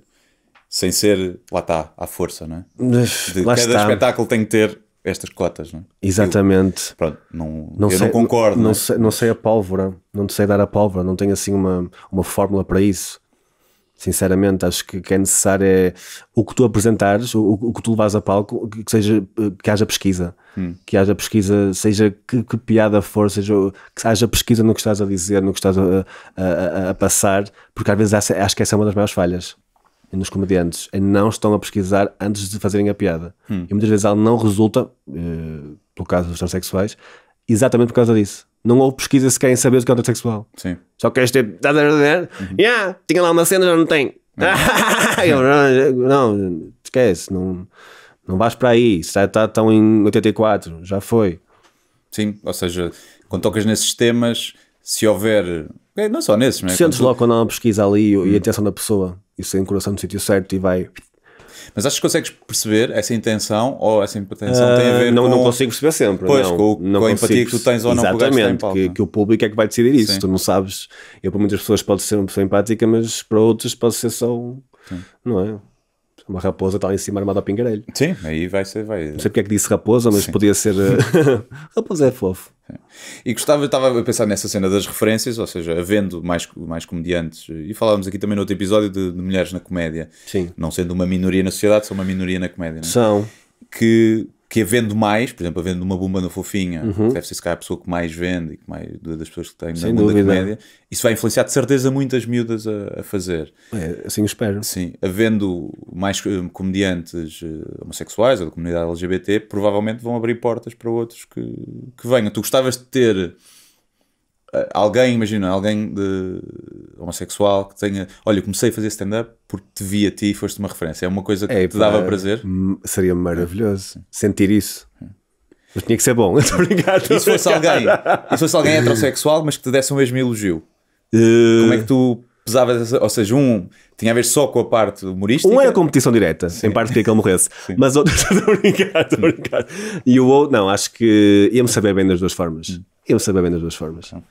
sem ser, lá está, à força, não é? De, cada está. espetáculo tem que ter estas cotas, não é? Exatamente. Eu, pronto, não, não eu sei, não concordo. Não, é? sei, não sei a pólvora, não sei dar a pólvora, não tenho assim uma, uma fórmula para isso. Sinceramente, acho que, que é necessário é o que tu apresentares, o, o que tu levas a palco, que, seja, que haja pesquisa. Hum. Que haja pesquisa, seja que, que, piada for, seja que haja pesquisa no que estás a dizer, no que estás a, a, a, a passar, porque às vezes acho, acho que essa é uma das maiores falhas nos comediantes não estão a pesquisar antes de fazerem a piada. Hum. E muitas vezes ela não resulta, eh, pelo caso dos transexuais, exatamente por causa disso. Não houve pesquisa se querem saber o que é transexual. Sim. Só queres ter. Estás Yeah, tinha lá uma cena, já não tem. Uhum. não, não, esquece. Não, não vais para aí. Está, está tão em 84. Já foi. Sim, ou seja, quando tocas nesses temas, se houver. Eh, não só nesses, mas. Né? Sentes quando... logo quando há uma pesquisa ali e a hum. intenção da pessoa e sem coração no sítio certo e vai. Mas acho que consegues perceber essa intenção ou essa intenção uh, tem a ah, ver não, com... Não consigo perceber sempre. Pois, não, com, não com a empatia que tu tens ou não Exatamente, com o que, é? que, o público é que vai decidir isso. Sim. Tu não sabes. Eu, para muitas pessoas, pode ser uma pessoa empática, mas para outras pode ser só um. Sim. Não é? Uma raposa está lá em cima armada a pingarelho. Sim, aí vai ser. Vai... Não sei porque é que disse raposa, mas Sim. podia ser. Eh, raposa é fofo. Sim. E gostava, estava a pensar nessa cena das referências, ou seja, havendo mais, mais comediantes, e falámos aqui também no outro episódio de, de mulheres na comédia. Sim. Não sendo uma minoria na sociedade, são uma minoria na comédia, não é? São. Que que a vendo mais, por exemplo, a vendo uma bomba na fofinha, uhum. deve ser se calhar a pessoa que mais vende e que mais das pessoas que tem na dúvida. comédia, isso vai influenciar de certeza muitas miúdas a, a fazer. É, assim espero. Sim, havendo mais eh, comediantes eh, homossexuais ou da comunidade LGBT, provavelmente vão abrir portas para outros que, que venham. Tu gostavas de ter eh, alguém, imagina, alguém de homossexual que tenha, olha, comecei a fazer stand-up porque te vi a ti e foste uma referência. É uma coisa que te dava prazer. Seria maravilhoso sentir isso. Mas tinha que ser bom. Estou obrigado. E se fosse alguém, e se fosse alguém heterossexual, mas que te desse um mesmo elogio? Uh... Eh, Como é que tu pesavas, ou seja, um tinha a ver só com a parte humorística. Um era competição direta, Sim. em parte queria que ele morresse. Sim. Mas outro, estou brincando, estou E o outro, não, acho que ia-me saber bem das duas formas. Ia-me hum. saber bem das duas formas. Então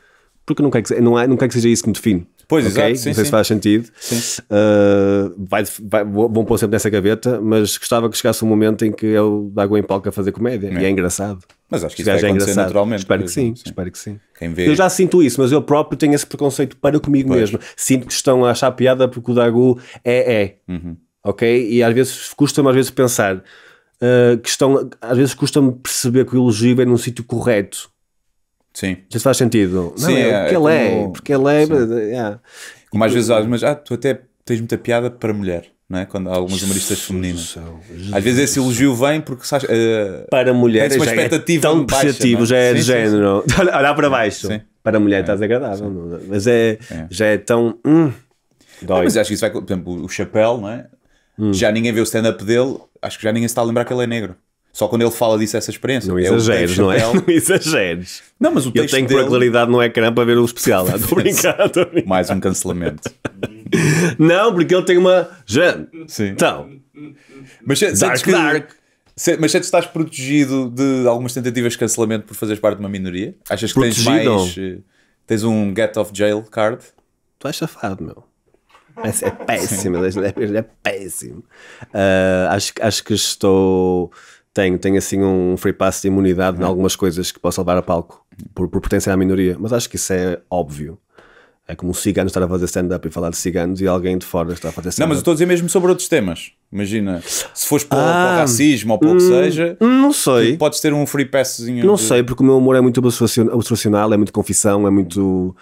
porque não quero que, não é, não quero que seja isso que me define. Pois, okay? exato. Sim, não sei sim. se faz sentido. Uh, vai, vai, vão pôr sempre nessa gaveta, mas gostava que chegasse um momento em que eu dago em palco a fazer comédia. É. E é engraçado. Mas acho que isso vai é engraçado. naturalmente. Espero que sim, é? sim, espero que sim. quem Vê... Eu já sinto isso, mas eu próprio tenho esse preconceito para comigo pois. mesmo. Sinto que estão a achar piada porque o Dago é, é. Uhum. Ok? E às vezes custa-me às vezes pensar. Uh, que estão, às vezes custa-me perceber que o elogio é num sítio correto Sim. Já faz sentido. Sim, não, é, é, porque é ele é, como... porque ele é. Como às vezes vezes, mas ah, tu até tens muita piada para mulher. Não é? Quando há algumas humoristas femininas. Às vezes esse elogio vem porque sabes, uh, para mulher uma expectativa é tão perceptivo, já é, é? é de género. Olhar para baixo. Sim. Para mulher é, está desagradável, não, mas é, é, já é tão. Hum, dói. Mas acho que isso vai, por exemplo, o chapéu, não é? Hum. Já ninguém vê o stand-up dele, acho que já ninguém se está a lembrar que ele é negro. Só quando ele fala disso, essa experiência. Não é exageres, não é? Não exageres. Não, mas o texto Eu tenho que dele... pôr a claridade no ecrã para ver o especial. Estou brincando, estou Mais um cancelamento. não, porque ele tem uma... Já... Sim. Então... Mas, dark, que... dark. Se, mas se estás protegido de algumas tentativas de cancelamento por fazeres parte de uma minoria? Achas que protegido. tens mais. Eh, tens um get off jail card? Tu és safado, meu. É, é, péssimo, é, é, péssimo. Uh, ah, acho, acho que estou tenho, tenho assim um free pass de imunidade uhum. em algumas coisas que posso levar a palco por, por pertencer à minoria, mas acho que isso é óbvio. É como um cigano estar a fazer stand-up e falar de ciganos e alguém de fora está a fazer stand-up. Não, mas eu estou a dizer mesmo sobre outros temas. Imagina, se fores para, ah, para o ah, racismo ou para o que hum, seja, não sei. Tipo, podes ter um free passzinho. Não de... sei, porque o meu humor é muito observacional, é muito confissão, é muito.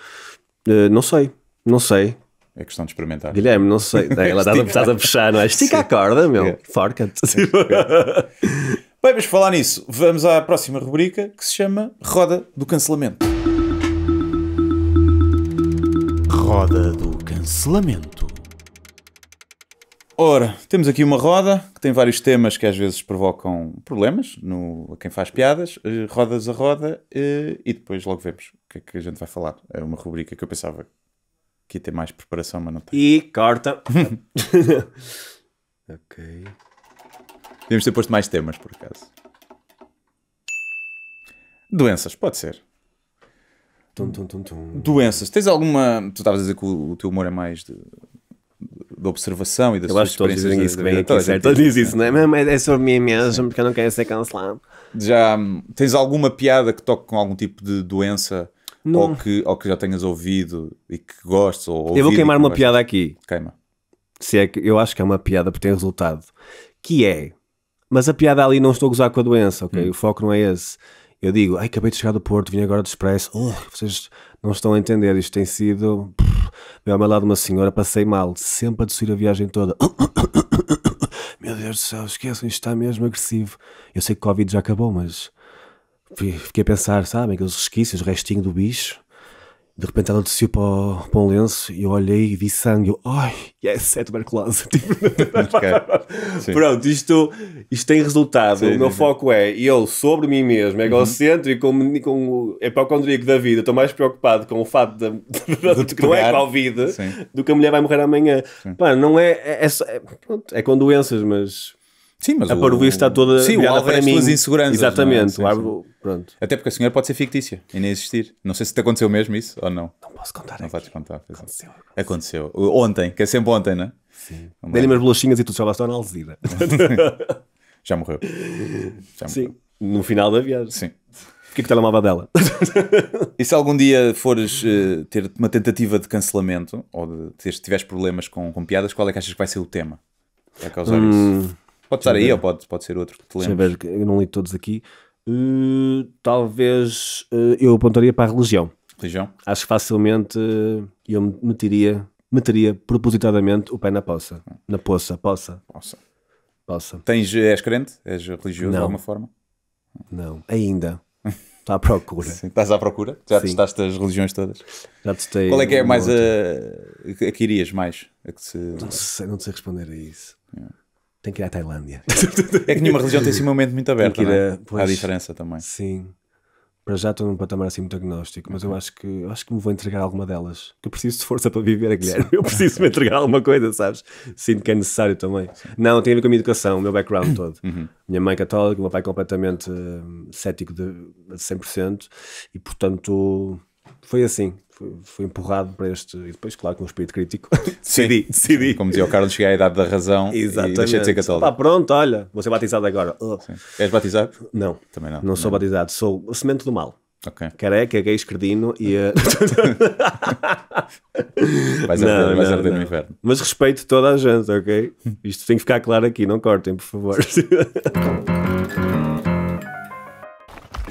Uh, não sei, não sei. É questão de experimentar. Guilherme, não sei. Ela está a puxar, não é? Estica a corda, meu. É. Forca-te. Bem, mas falar nisso, vamos à próxima rubrica que se chama Roda do Cancelamento. Roda do Cancelamento. Ora, temos aqui uma roda que tem vários temas que às vezes provocam problemas no, a quem faz piadas, eh, rodas a roda, eh, e depois logo vemos o que é que a gente vai falar. É uma rubrica que eu pensava que ter mais preparação, mas não tem. E corta. ok. Devemos ter posto mais temas, por acaso. Doenças, pode ser. Tum, tum, tum, tum. Doenças. Tens alguma. Tu estavas a dizer que o, teu humor é mais de, de observação e da eu sua Eu acho que todos dizem isso que vem aqui, certo? Todos dizem isso, não é? Mas é, é sobre mim mesmo, porque eu não quero ser cancelado. Já hum, tens alguma piada que toque com algum tipo de doença não. Ou, que, ou que já tenhas ouvido e que gostes. Ou eu vou queimar que uma gostes. piada aqui. Queima. Se é que eu acho que é uma piada porque tem resultado. Que é, mas a piada ali não estou a gozar com a doença, ok? Hum. O foco não é esse. Eu digo, ai, acabei de chegar do Porto, vim agora do Expresso. vocês não estão a entender, isto tem sido. Veio ao meu lado uma senhora, passei mal, sempre a descer a viagem toda. meu Deus do céu, esqueçam, isto está mesmo agressivo. Eu sei que Covid já acabou, mas fiquei a pensar, sabe aqueles resquícios, restinho do bicho. De repente ela desceu para, o, para um lenço e eu olhei e vi sangue. Eu, ai, yes, é tuberculose. Tipo, pronto, isto, isto tem resultado. Sim, o meu sim. foco é eu sobre mim mesmo, uhum. egocêntrico, uhum. com, com epocondríaco da vida. Estou mais preocupado com o fato de, de, de que não é Covid sim. do que a mulher vai morrer amanhã. Pá, não é. É, é, é, é com doenças, mas Sim, mas a parvoíce está toda. Sim, o para é mim. as inseguranças. É? Exatamente, é? árvore, pronto. Até porque a senhora pode ser fictícia e nem existir. Não sei se te aconteceu mesmo isso ou não. Não posso contar. Não vais contar. É. Aconteceu, aconteceu. aconteceu. Ontem, que é sempre ontem, não é? Sim. Dei-lhe umas bolachinhas e tu só lá está na alzida. Já morreu. Já morreu. Sim, no final da viagem. Sim. Fiquei com o telemóvel dela. e se algum dia fores uh, ter uma tentativa de cancelamento ou de, se tiveres problemas com, com piadas, qual é que achas que vai ser o tema? Vai causar hum. isso? Pode estar aí ou pode, pode ser outro que te lembre. Eu não li todos aqui. Uh, talvez uh, eu apontaria para a religião. Religião? Acho que facilmente uh, eu meteria, meteria propositadamente o pé na poça. Na poça, poça. Poça. poça. Tens, és crente? És religioso não. de alguma forma? Não, ainda. Estou tá à procura. Sim, estás à procura? Já Sim. testaste as religiões todas? Já testei. Qual é que é mais a, a que irias mais? A que se... não, sei, não sei responder a isso. Yeah. Tem que ir à Tailândia. é que nenhuma religião tem esse assim momento muito aberto, ir a- não é? Há diferença também. Sim. Para já estou num patamar assim muito agnóstico, mas eu uhum. acho que eu acho que me vou entregar alguma delas. Que eu preciso de força para viver, Guilherme. Eu preciso me entregar a alguma coisa, sabes? Sinto que é necessário também. Não, tem a ver com a minha educação, o meu background todo. Uhum. Minha mãe é católica, o meu pai é completamente hum, cético de 100%, e portanto foi assim. Foi, foi empurrado para este. E depois, claro, com um espírito crítico, decidi, decidi. Como dizia o Carlos, cheguei à idade da razão Exatamente. e deixei de ser católico. Pá, pronto, olha, vou ser batizado agora. Uh. És batizado? Não. Também não. Não, sou não. batizado, sou o cimento do mal. Ok. Careca, gay, escredino e. Uh, vais arder, não, vais não, arder no inferno. Mas respeito toda a gente, ok? Isto tem que ficar claro aqui, não cortem, por favor.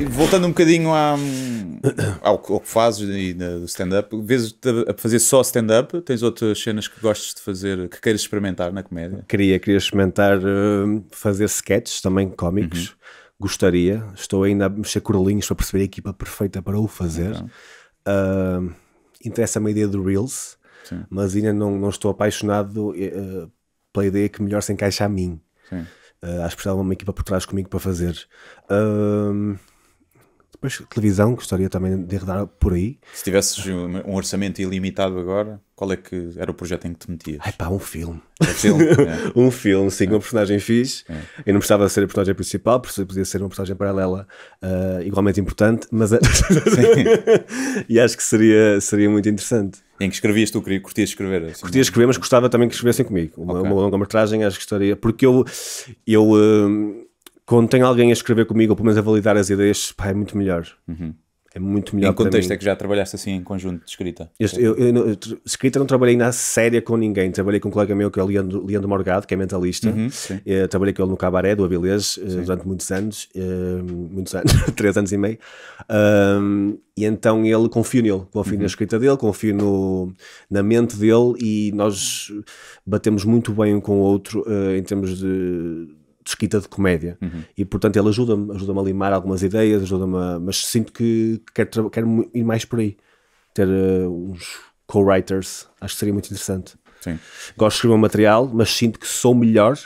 voltando um bocadinho à, ao, ao, que fazes e do stand-up, vês-te a fazer só stand-up? Tens outras cenas que gostes de fazer, que queiras experimentar na comédia? Queria, queria experimentar uh, fazer sketches também cómicos. Uhum. Gostaria. Estou ainda a mexer corolinhos para perceber a equipa perfeita para o fazer. Uh, Interessa-me a ideia do Reels, Sim. mas ainda não, não estou apaixonado uh, pela ideia que melhor se encaixa a mim. Sim. Uh, acho que precisava uma equipa por trás comigo para fazer. Hum, mas televisão, gostaria também de rodar por aí. Se tivesses um orçamento ilimitado agora, qual é que era o projeto em que te metias? Ai pá, um filme. É filme é. um filme, sim, é. uma personagem fixe. É. Eu não precisava ser a personagem principal, podia ser uma personagem paralela uh, igualmente importante, mas. e acho que seria, seria muito interessante. Em que escrevias tu, queria, curtias escrever? Assim, é? escrever, mas gostava também que escrevessem comigo. Uma, okay. uma longa-metragem, acho que gostaria. Porque eu. eu uh, quando tem alguém a escrever comigo, ou pelo menos a validar as ideias, pá, é muito melhor. Uhum. É muito melhor. Em contexto é que já trabalhaste assim em conjunto de escrita? Este, eu, eu, eu, escrita não trabalhei na séria com ninguém. Trabalhei com um colega meu que é o Leandro, Leandro Morgado, que é mentalista. Uhum, eu, eh, trabalhei com ele no Cabaré do Avilés eh, durante muitos anos, uh, muitos anos, três anos e meio. Um, e então ele confio nele, confio uhum. na escrita dele, confio no, na mente dele e nós batemos muito bem um com o outro uh, em termos de escrita de comédia. Uhum. E portanto ele ajuda-me, ajuda-me a limar algumas ideias, ajuda-me a, mas sinto que quero, quero ir mais por aí. Ter uh, uns co-writers, acho que seria muito interessante. Sim. Gosto de escrever um material, mas sinto que sou melhor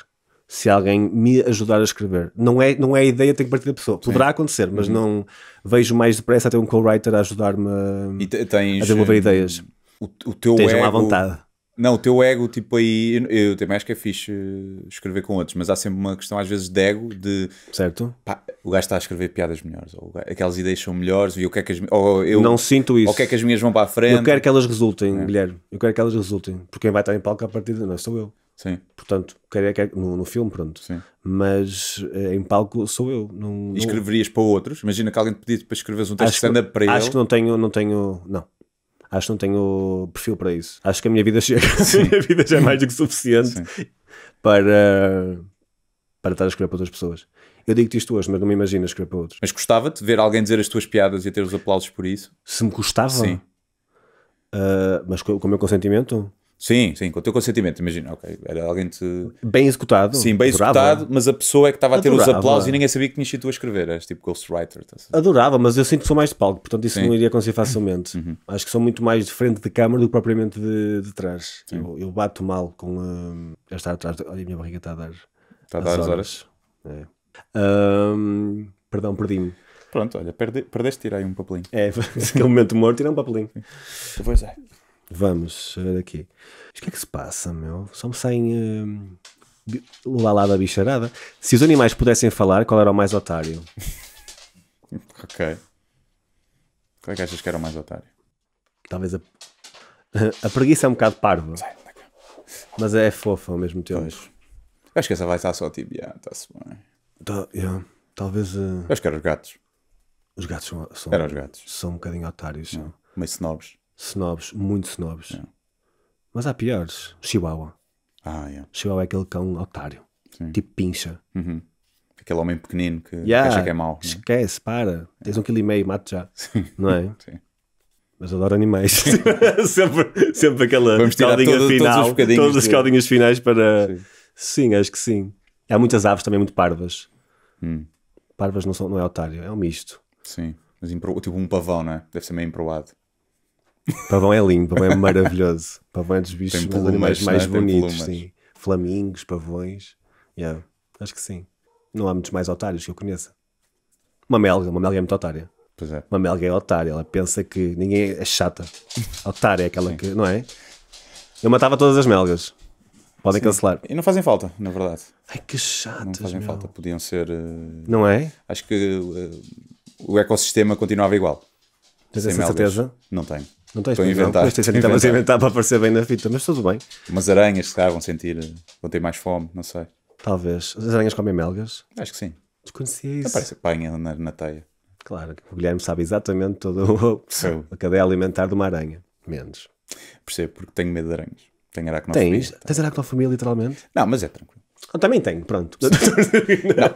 se alguém me ajudar a escrever. Não é, não é a ideia, tem que partir da pessoa. Poderá Sim. acontecer, mas uhum. não vejo mais depressa até um co-writer a ajudar-me a, a desenvolver eh, ideias. O, o teu ego, à vontade. Não, o teu ego, tipo aí, eu, eu também acho que é fixe eh, escrever com outros, mas há sempre uma questão às vezes de ego, de certo. Pá, o gajo está a escrever piadas melhores, ou aquelas ideias são melhores, e o que é que as ou eu não sinto isso, ou o que é que as minhas vão para a frente. Eu quero que elas resultem, é. Guilherme, eu quero que elas resultem, porque quem vai estar em palco a partir de não é sou eu. Sim. Portanto, quero, quero, no, no filme, pronto. Sim. Mas eh, em palco sou eu. Não, não... E escreverias para outros? Imagina que alguém te pedisse para escreveres um texto stand-up para acho ele. Acho que não tenho, não tenho, não acho que não tenho perfil para isso. Acho que a minha vida chega, a minha vida já é mais do que suficiente para, para estar a escrever para outras pessoas. Eu digo-te isto hoje, mas não me imagino escrever para outros. Mas gostava-te ver alguém dizer as tuas piadas e ter os aplausos por isso? Se me gostava? Sim. Uh, mas com, com o meu consentimento? Sim, sim, com o teu consentimento, imagina, ok, era alguém te... Bem executado. Sim, bem adorava. executado, mas a pessoa é que estava a ter adorava. os aplausos e ninguém sabia que tinha sido tu a escrever, és tipo ghostwriter. Tá Adorava, mas eu sinto que sou mais de palco, portanto isso sim. não iria acontecer facilmente. Uhum. uhum. Acho que sou muito mais de frente de câmara do que propriamente de, de trás. Eu, eu, bato mal com... Hum, já está atrás, olha a minha barriga está a dar... Está a dar as horas. É. Hum, perdão, perdi-me. Pronto, olha, perde, perdeste tirar aí um papelinho. É, aquele é momento morto, tirar um papelinho. Pois é. Vamos ver aqui. o que é que se passa, meu? Só me saem. Uh, lá da bicharada. Se os animais pudessem falar, qual era o mais otário? ok. Qual é que achas que era o mais otário? Talvez a. A preguiça é um bocado parvo. Tá mas é fofa ao mesmo tempo. Pois. Acho que essa vai estar só tipo, yeah, está-se bem. Tá, yeah. Talvez. Uh... Acho que eram os gatos. Os gatos são. são eram os gatos. São um bocadinho otários. Não, Meio snobs. Snobs, muito snobs. É. Mas há piores. Chihuahua. Ah, é. Chihuahua é aquele cão otário. Sim. Tipo pincha. Uhum. Aquele homem pequenino que yeah. acha que é mau. É? Esquece, para. Tens um quilo e meio, mate já. Sim. Não é? Sim mas adoro animais. sempre, sempre aquela Vamos tirar caldinha final, todos todas as caldinhas finais para. Sim. sim. acho que sim. Há muitas aves também muito parvas. Hum. Parvas não, são, não é otário, é um misto. Sim, mas impro, tipo um pavão, não é? Deve ser meio improado. Pavão é lindo, pavão é maravilhoso. Pavão é dos bichos né? tem plumas, animais mais né? bonitos, sim. Flamingos, pavões. Yeah, acho que sim. Não há muitos mais otários que eu conheça. Uma melga, uma melga é muito otária. Pois é. Uma melga é otária, ela pensa que ninguém é, é chata. otária é aquela sim. que, não é? Eu matava todas as melgas. Podem Sim. cancelar. E não fazem falta, na verdade. Ai, que chato. Não fazem meu. falta, podiam ser. Uh... Não é? Acho que uh, o ecossistema continuava igual. Tens essa certeza? Não tenho. Não tens Estou a inventar. estou a inventar para aparecer bem na fita, mas tudo bem. Umas aranhas, se calhar, vão sentir, vão ter mais fome, não sei. Talvez. As aranhas comem melgas? Acho que sim. Desconhecia isso. Aparece parece apanha na, na teia. Claro, o Guilherme sabe exatamente toda a cadeia alimentar de uma aranha. Menos. Percebo, porque tenho medo de aranhas. Tenho aracnofobia. Tens? Tá. Tens aracnofobia, literalmente? Não, mas é tranquilo. Eu também tenho, pronto. não,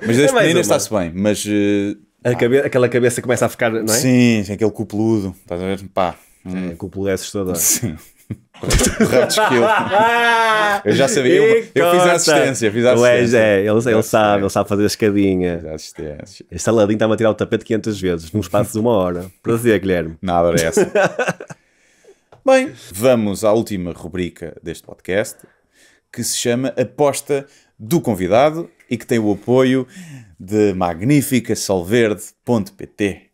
mas desde é está-se bem, mas... Uh, cabe Aquela cabeça começa a ficar, não é? Sim, sim aquele cu peludo, estás a ver? Pá, hum. é, que o pudesses é toda. Sim. eu já sabia, eu, eu, fiz a assistência, fiz a é, assistência. É, ele, ele sabe, ele sabe fazer a escadinha. Assistência. Este saladinho está-me a tirar o tapete 500 vezes, num espaço de uma hora. Prazer, Guilherme. Nada dessa. Bem, vamos à última rubrica deste podcast, que se chama Aposta do Convidado e que tem o apoio de magnífica solverde.pt.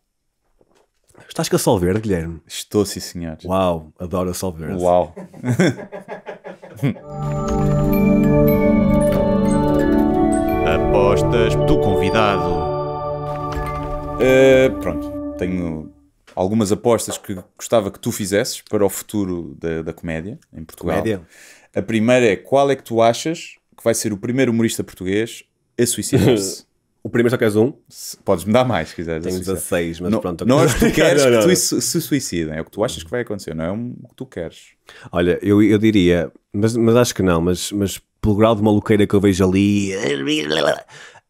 Estás com a verde, Guilherme? Estou, sim, senhor. Uau, adoro a verde. Uau. Apostas do convidado. Uh, pronto, tenho algumas apostas que gostava que tu fizesses para o futuro da, da comédia em Portugal. Comédia. A primeira é qual é que tu achas que vai ser o primeiro humorista português a suicidar-se? O primeiro só queres um? Podes-me dar mais, se quiseres. Tenho 16, assim, mas não, pronto. Não é o que tu queres não, não, que tu se suicidem, é o que tu achas que vai acontecer, não é o que tu queres. Olha, eu, eu diria, mas, mas acho que não, mas, mas pelo grau de maluqueira que eu vejo ali,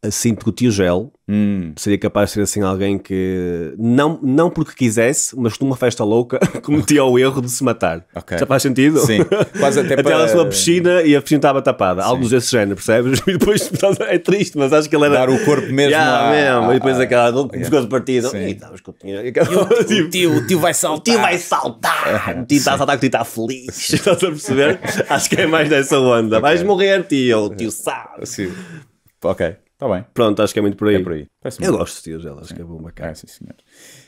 assim porque o gel hum. seria capaz de ser assim alguém que não, não porque quisesse, mas numa festa louca cometia o erro de se matar. Okay. Já faz sentido? Sim. Quase até, até para... ela sua piscina e a piscina estava tapada. Sim. Algo desse género, percebes? E depois é triste, mas acho que ele era. Dar o corpo mesmo. Yeah, mesmo. E depois aquela yeah. ficou de partida. E, e o, tio, o, tio, vai saltar. O tio vai saltar. O tio está a saltar, o tio está feliz. Estás a perceber? acho que é mais dessa onda. Okay. Vais morrer, tio. O tio sabe. Sim. Ok. Está bem. Pronto, acho que é muito por aí. É por aí. Eu gosto de Tiagela, acho sim. que é bom bacana. É, sim, senhor.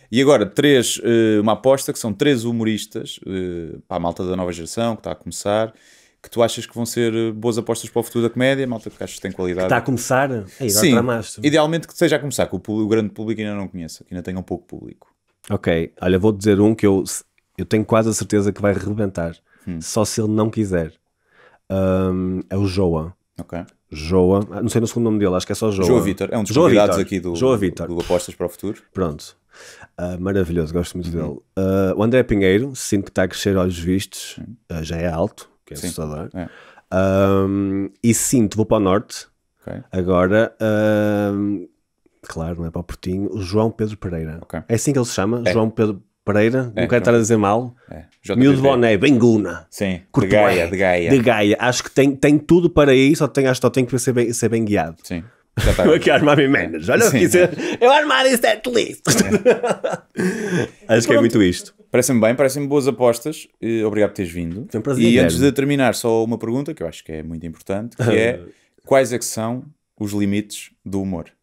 E agora, três, eh, uma aposta que são três humoristas eh, para a malta da nova geração que está a começar que tu achas que vão ser eh, boas apostas para o futuro da comédia, malta que achas que tem qualidade. Que está a começar? Aí, Sim, idealmente que seja a começar, que o, o, grande público ainda não conheça, que ainda tenha um pouco público. Ok, olha, vou dizer um que eu, eu tenho quase a certeza que vai rebentar, hum. só se ele não quiser. Um, é o Joa. Ok. Joa, ah, não sei no segundo nome dele, acho que é só Joa. Joa Vitor, é um dos Joa convidados Vitor. aqui do, Joa Vitor. do Apostas para o Futuro. Pronto, uh, maravilhoso, gosto muito uhum. dele. Uh, o André Pinheiro, sinto que está a crescer olhos vistos, uh, já é alto, que é assustador. É. Um, e sinto, vou para o Norte, okay. agora, um, claro, não é para o Portinho, o João Pedro Pereira. Okay. É assim que ele se chama, é. João Pedro Pereira, é, não quero estar a dizer mal. É. Miúdo Boné, Benguna. Sim, Courtois, de Gaia, de Gaia. De Gaia. Acho que tem, tem tudo para ir, só tem, acho que só tem que ser bem, ser bem guiado. Sim. Já tá. aqui armar me menos. Olha o que é. é. eu armar em set list. acho que é muito isto. Parece-me bem, parecem-me boas apostas. Eh, obrigado por teres vindo. Foi um prazer. E mesmo. antes de terminar, só uma pergunta que eu acho que é muito importante, que é quais é que são os limites do humor?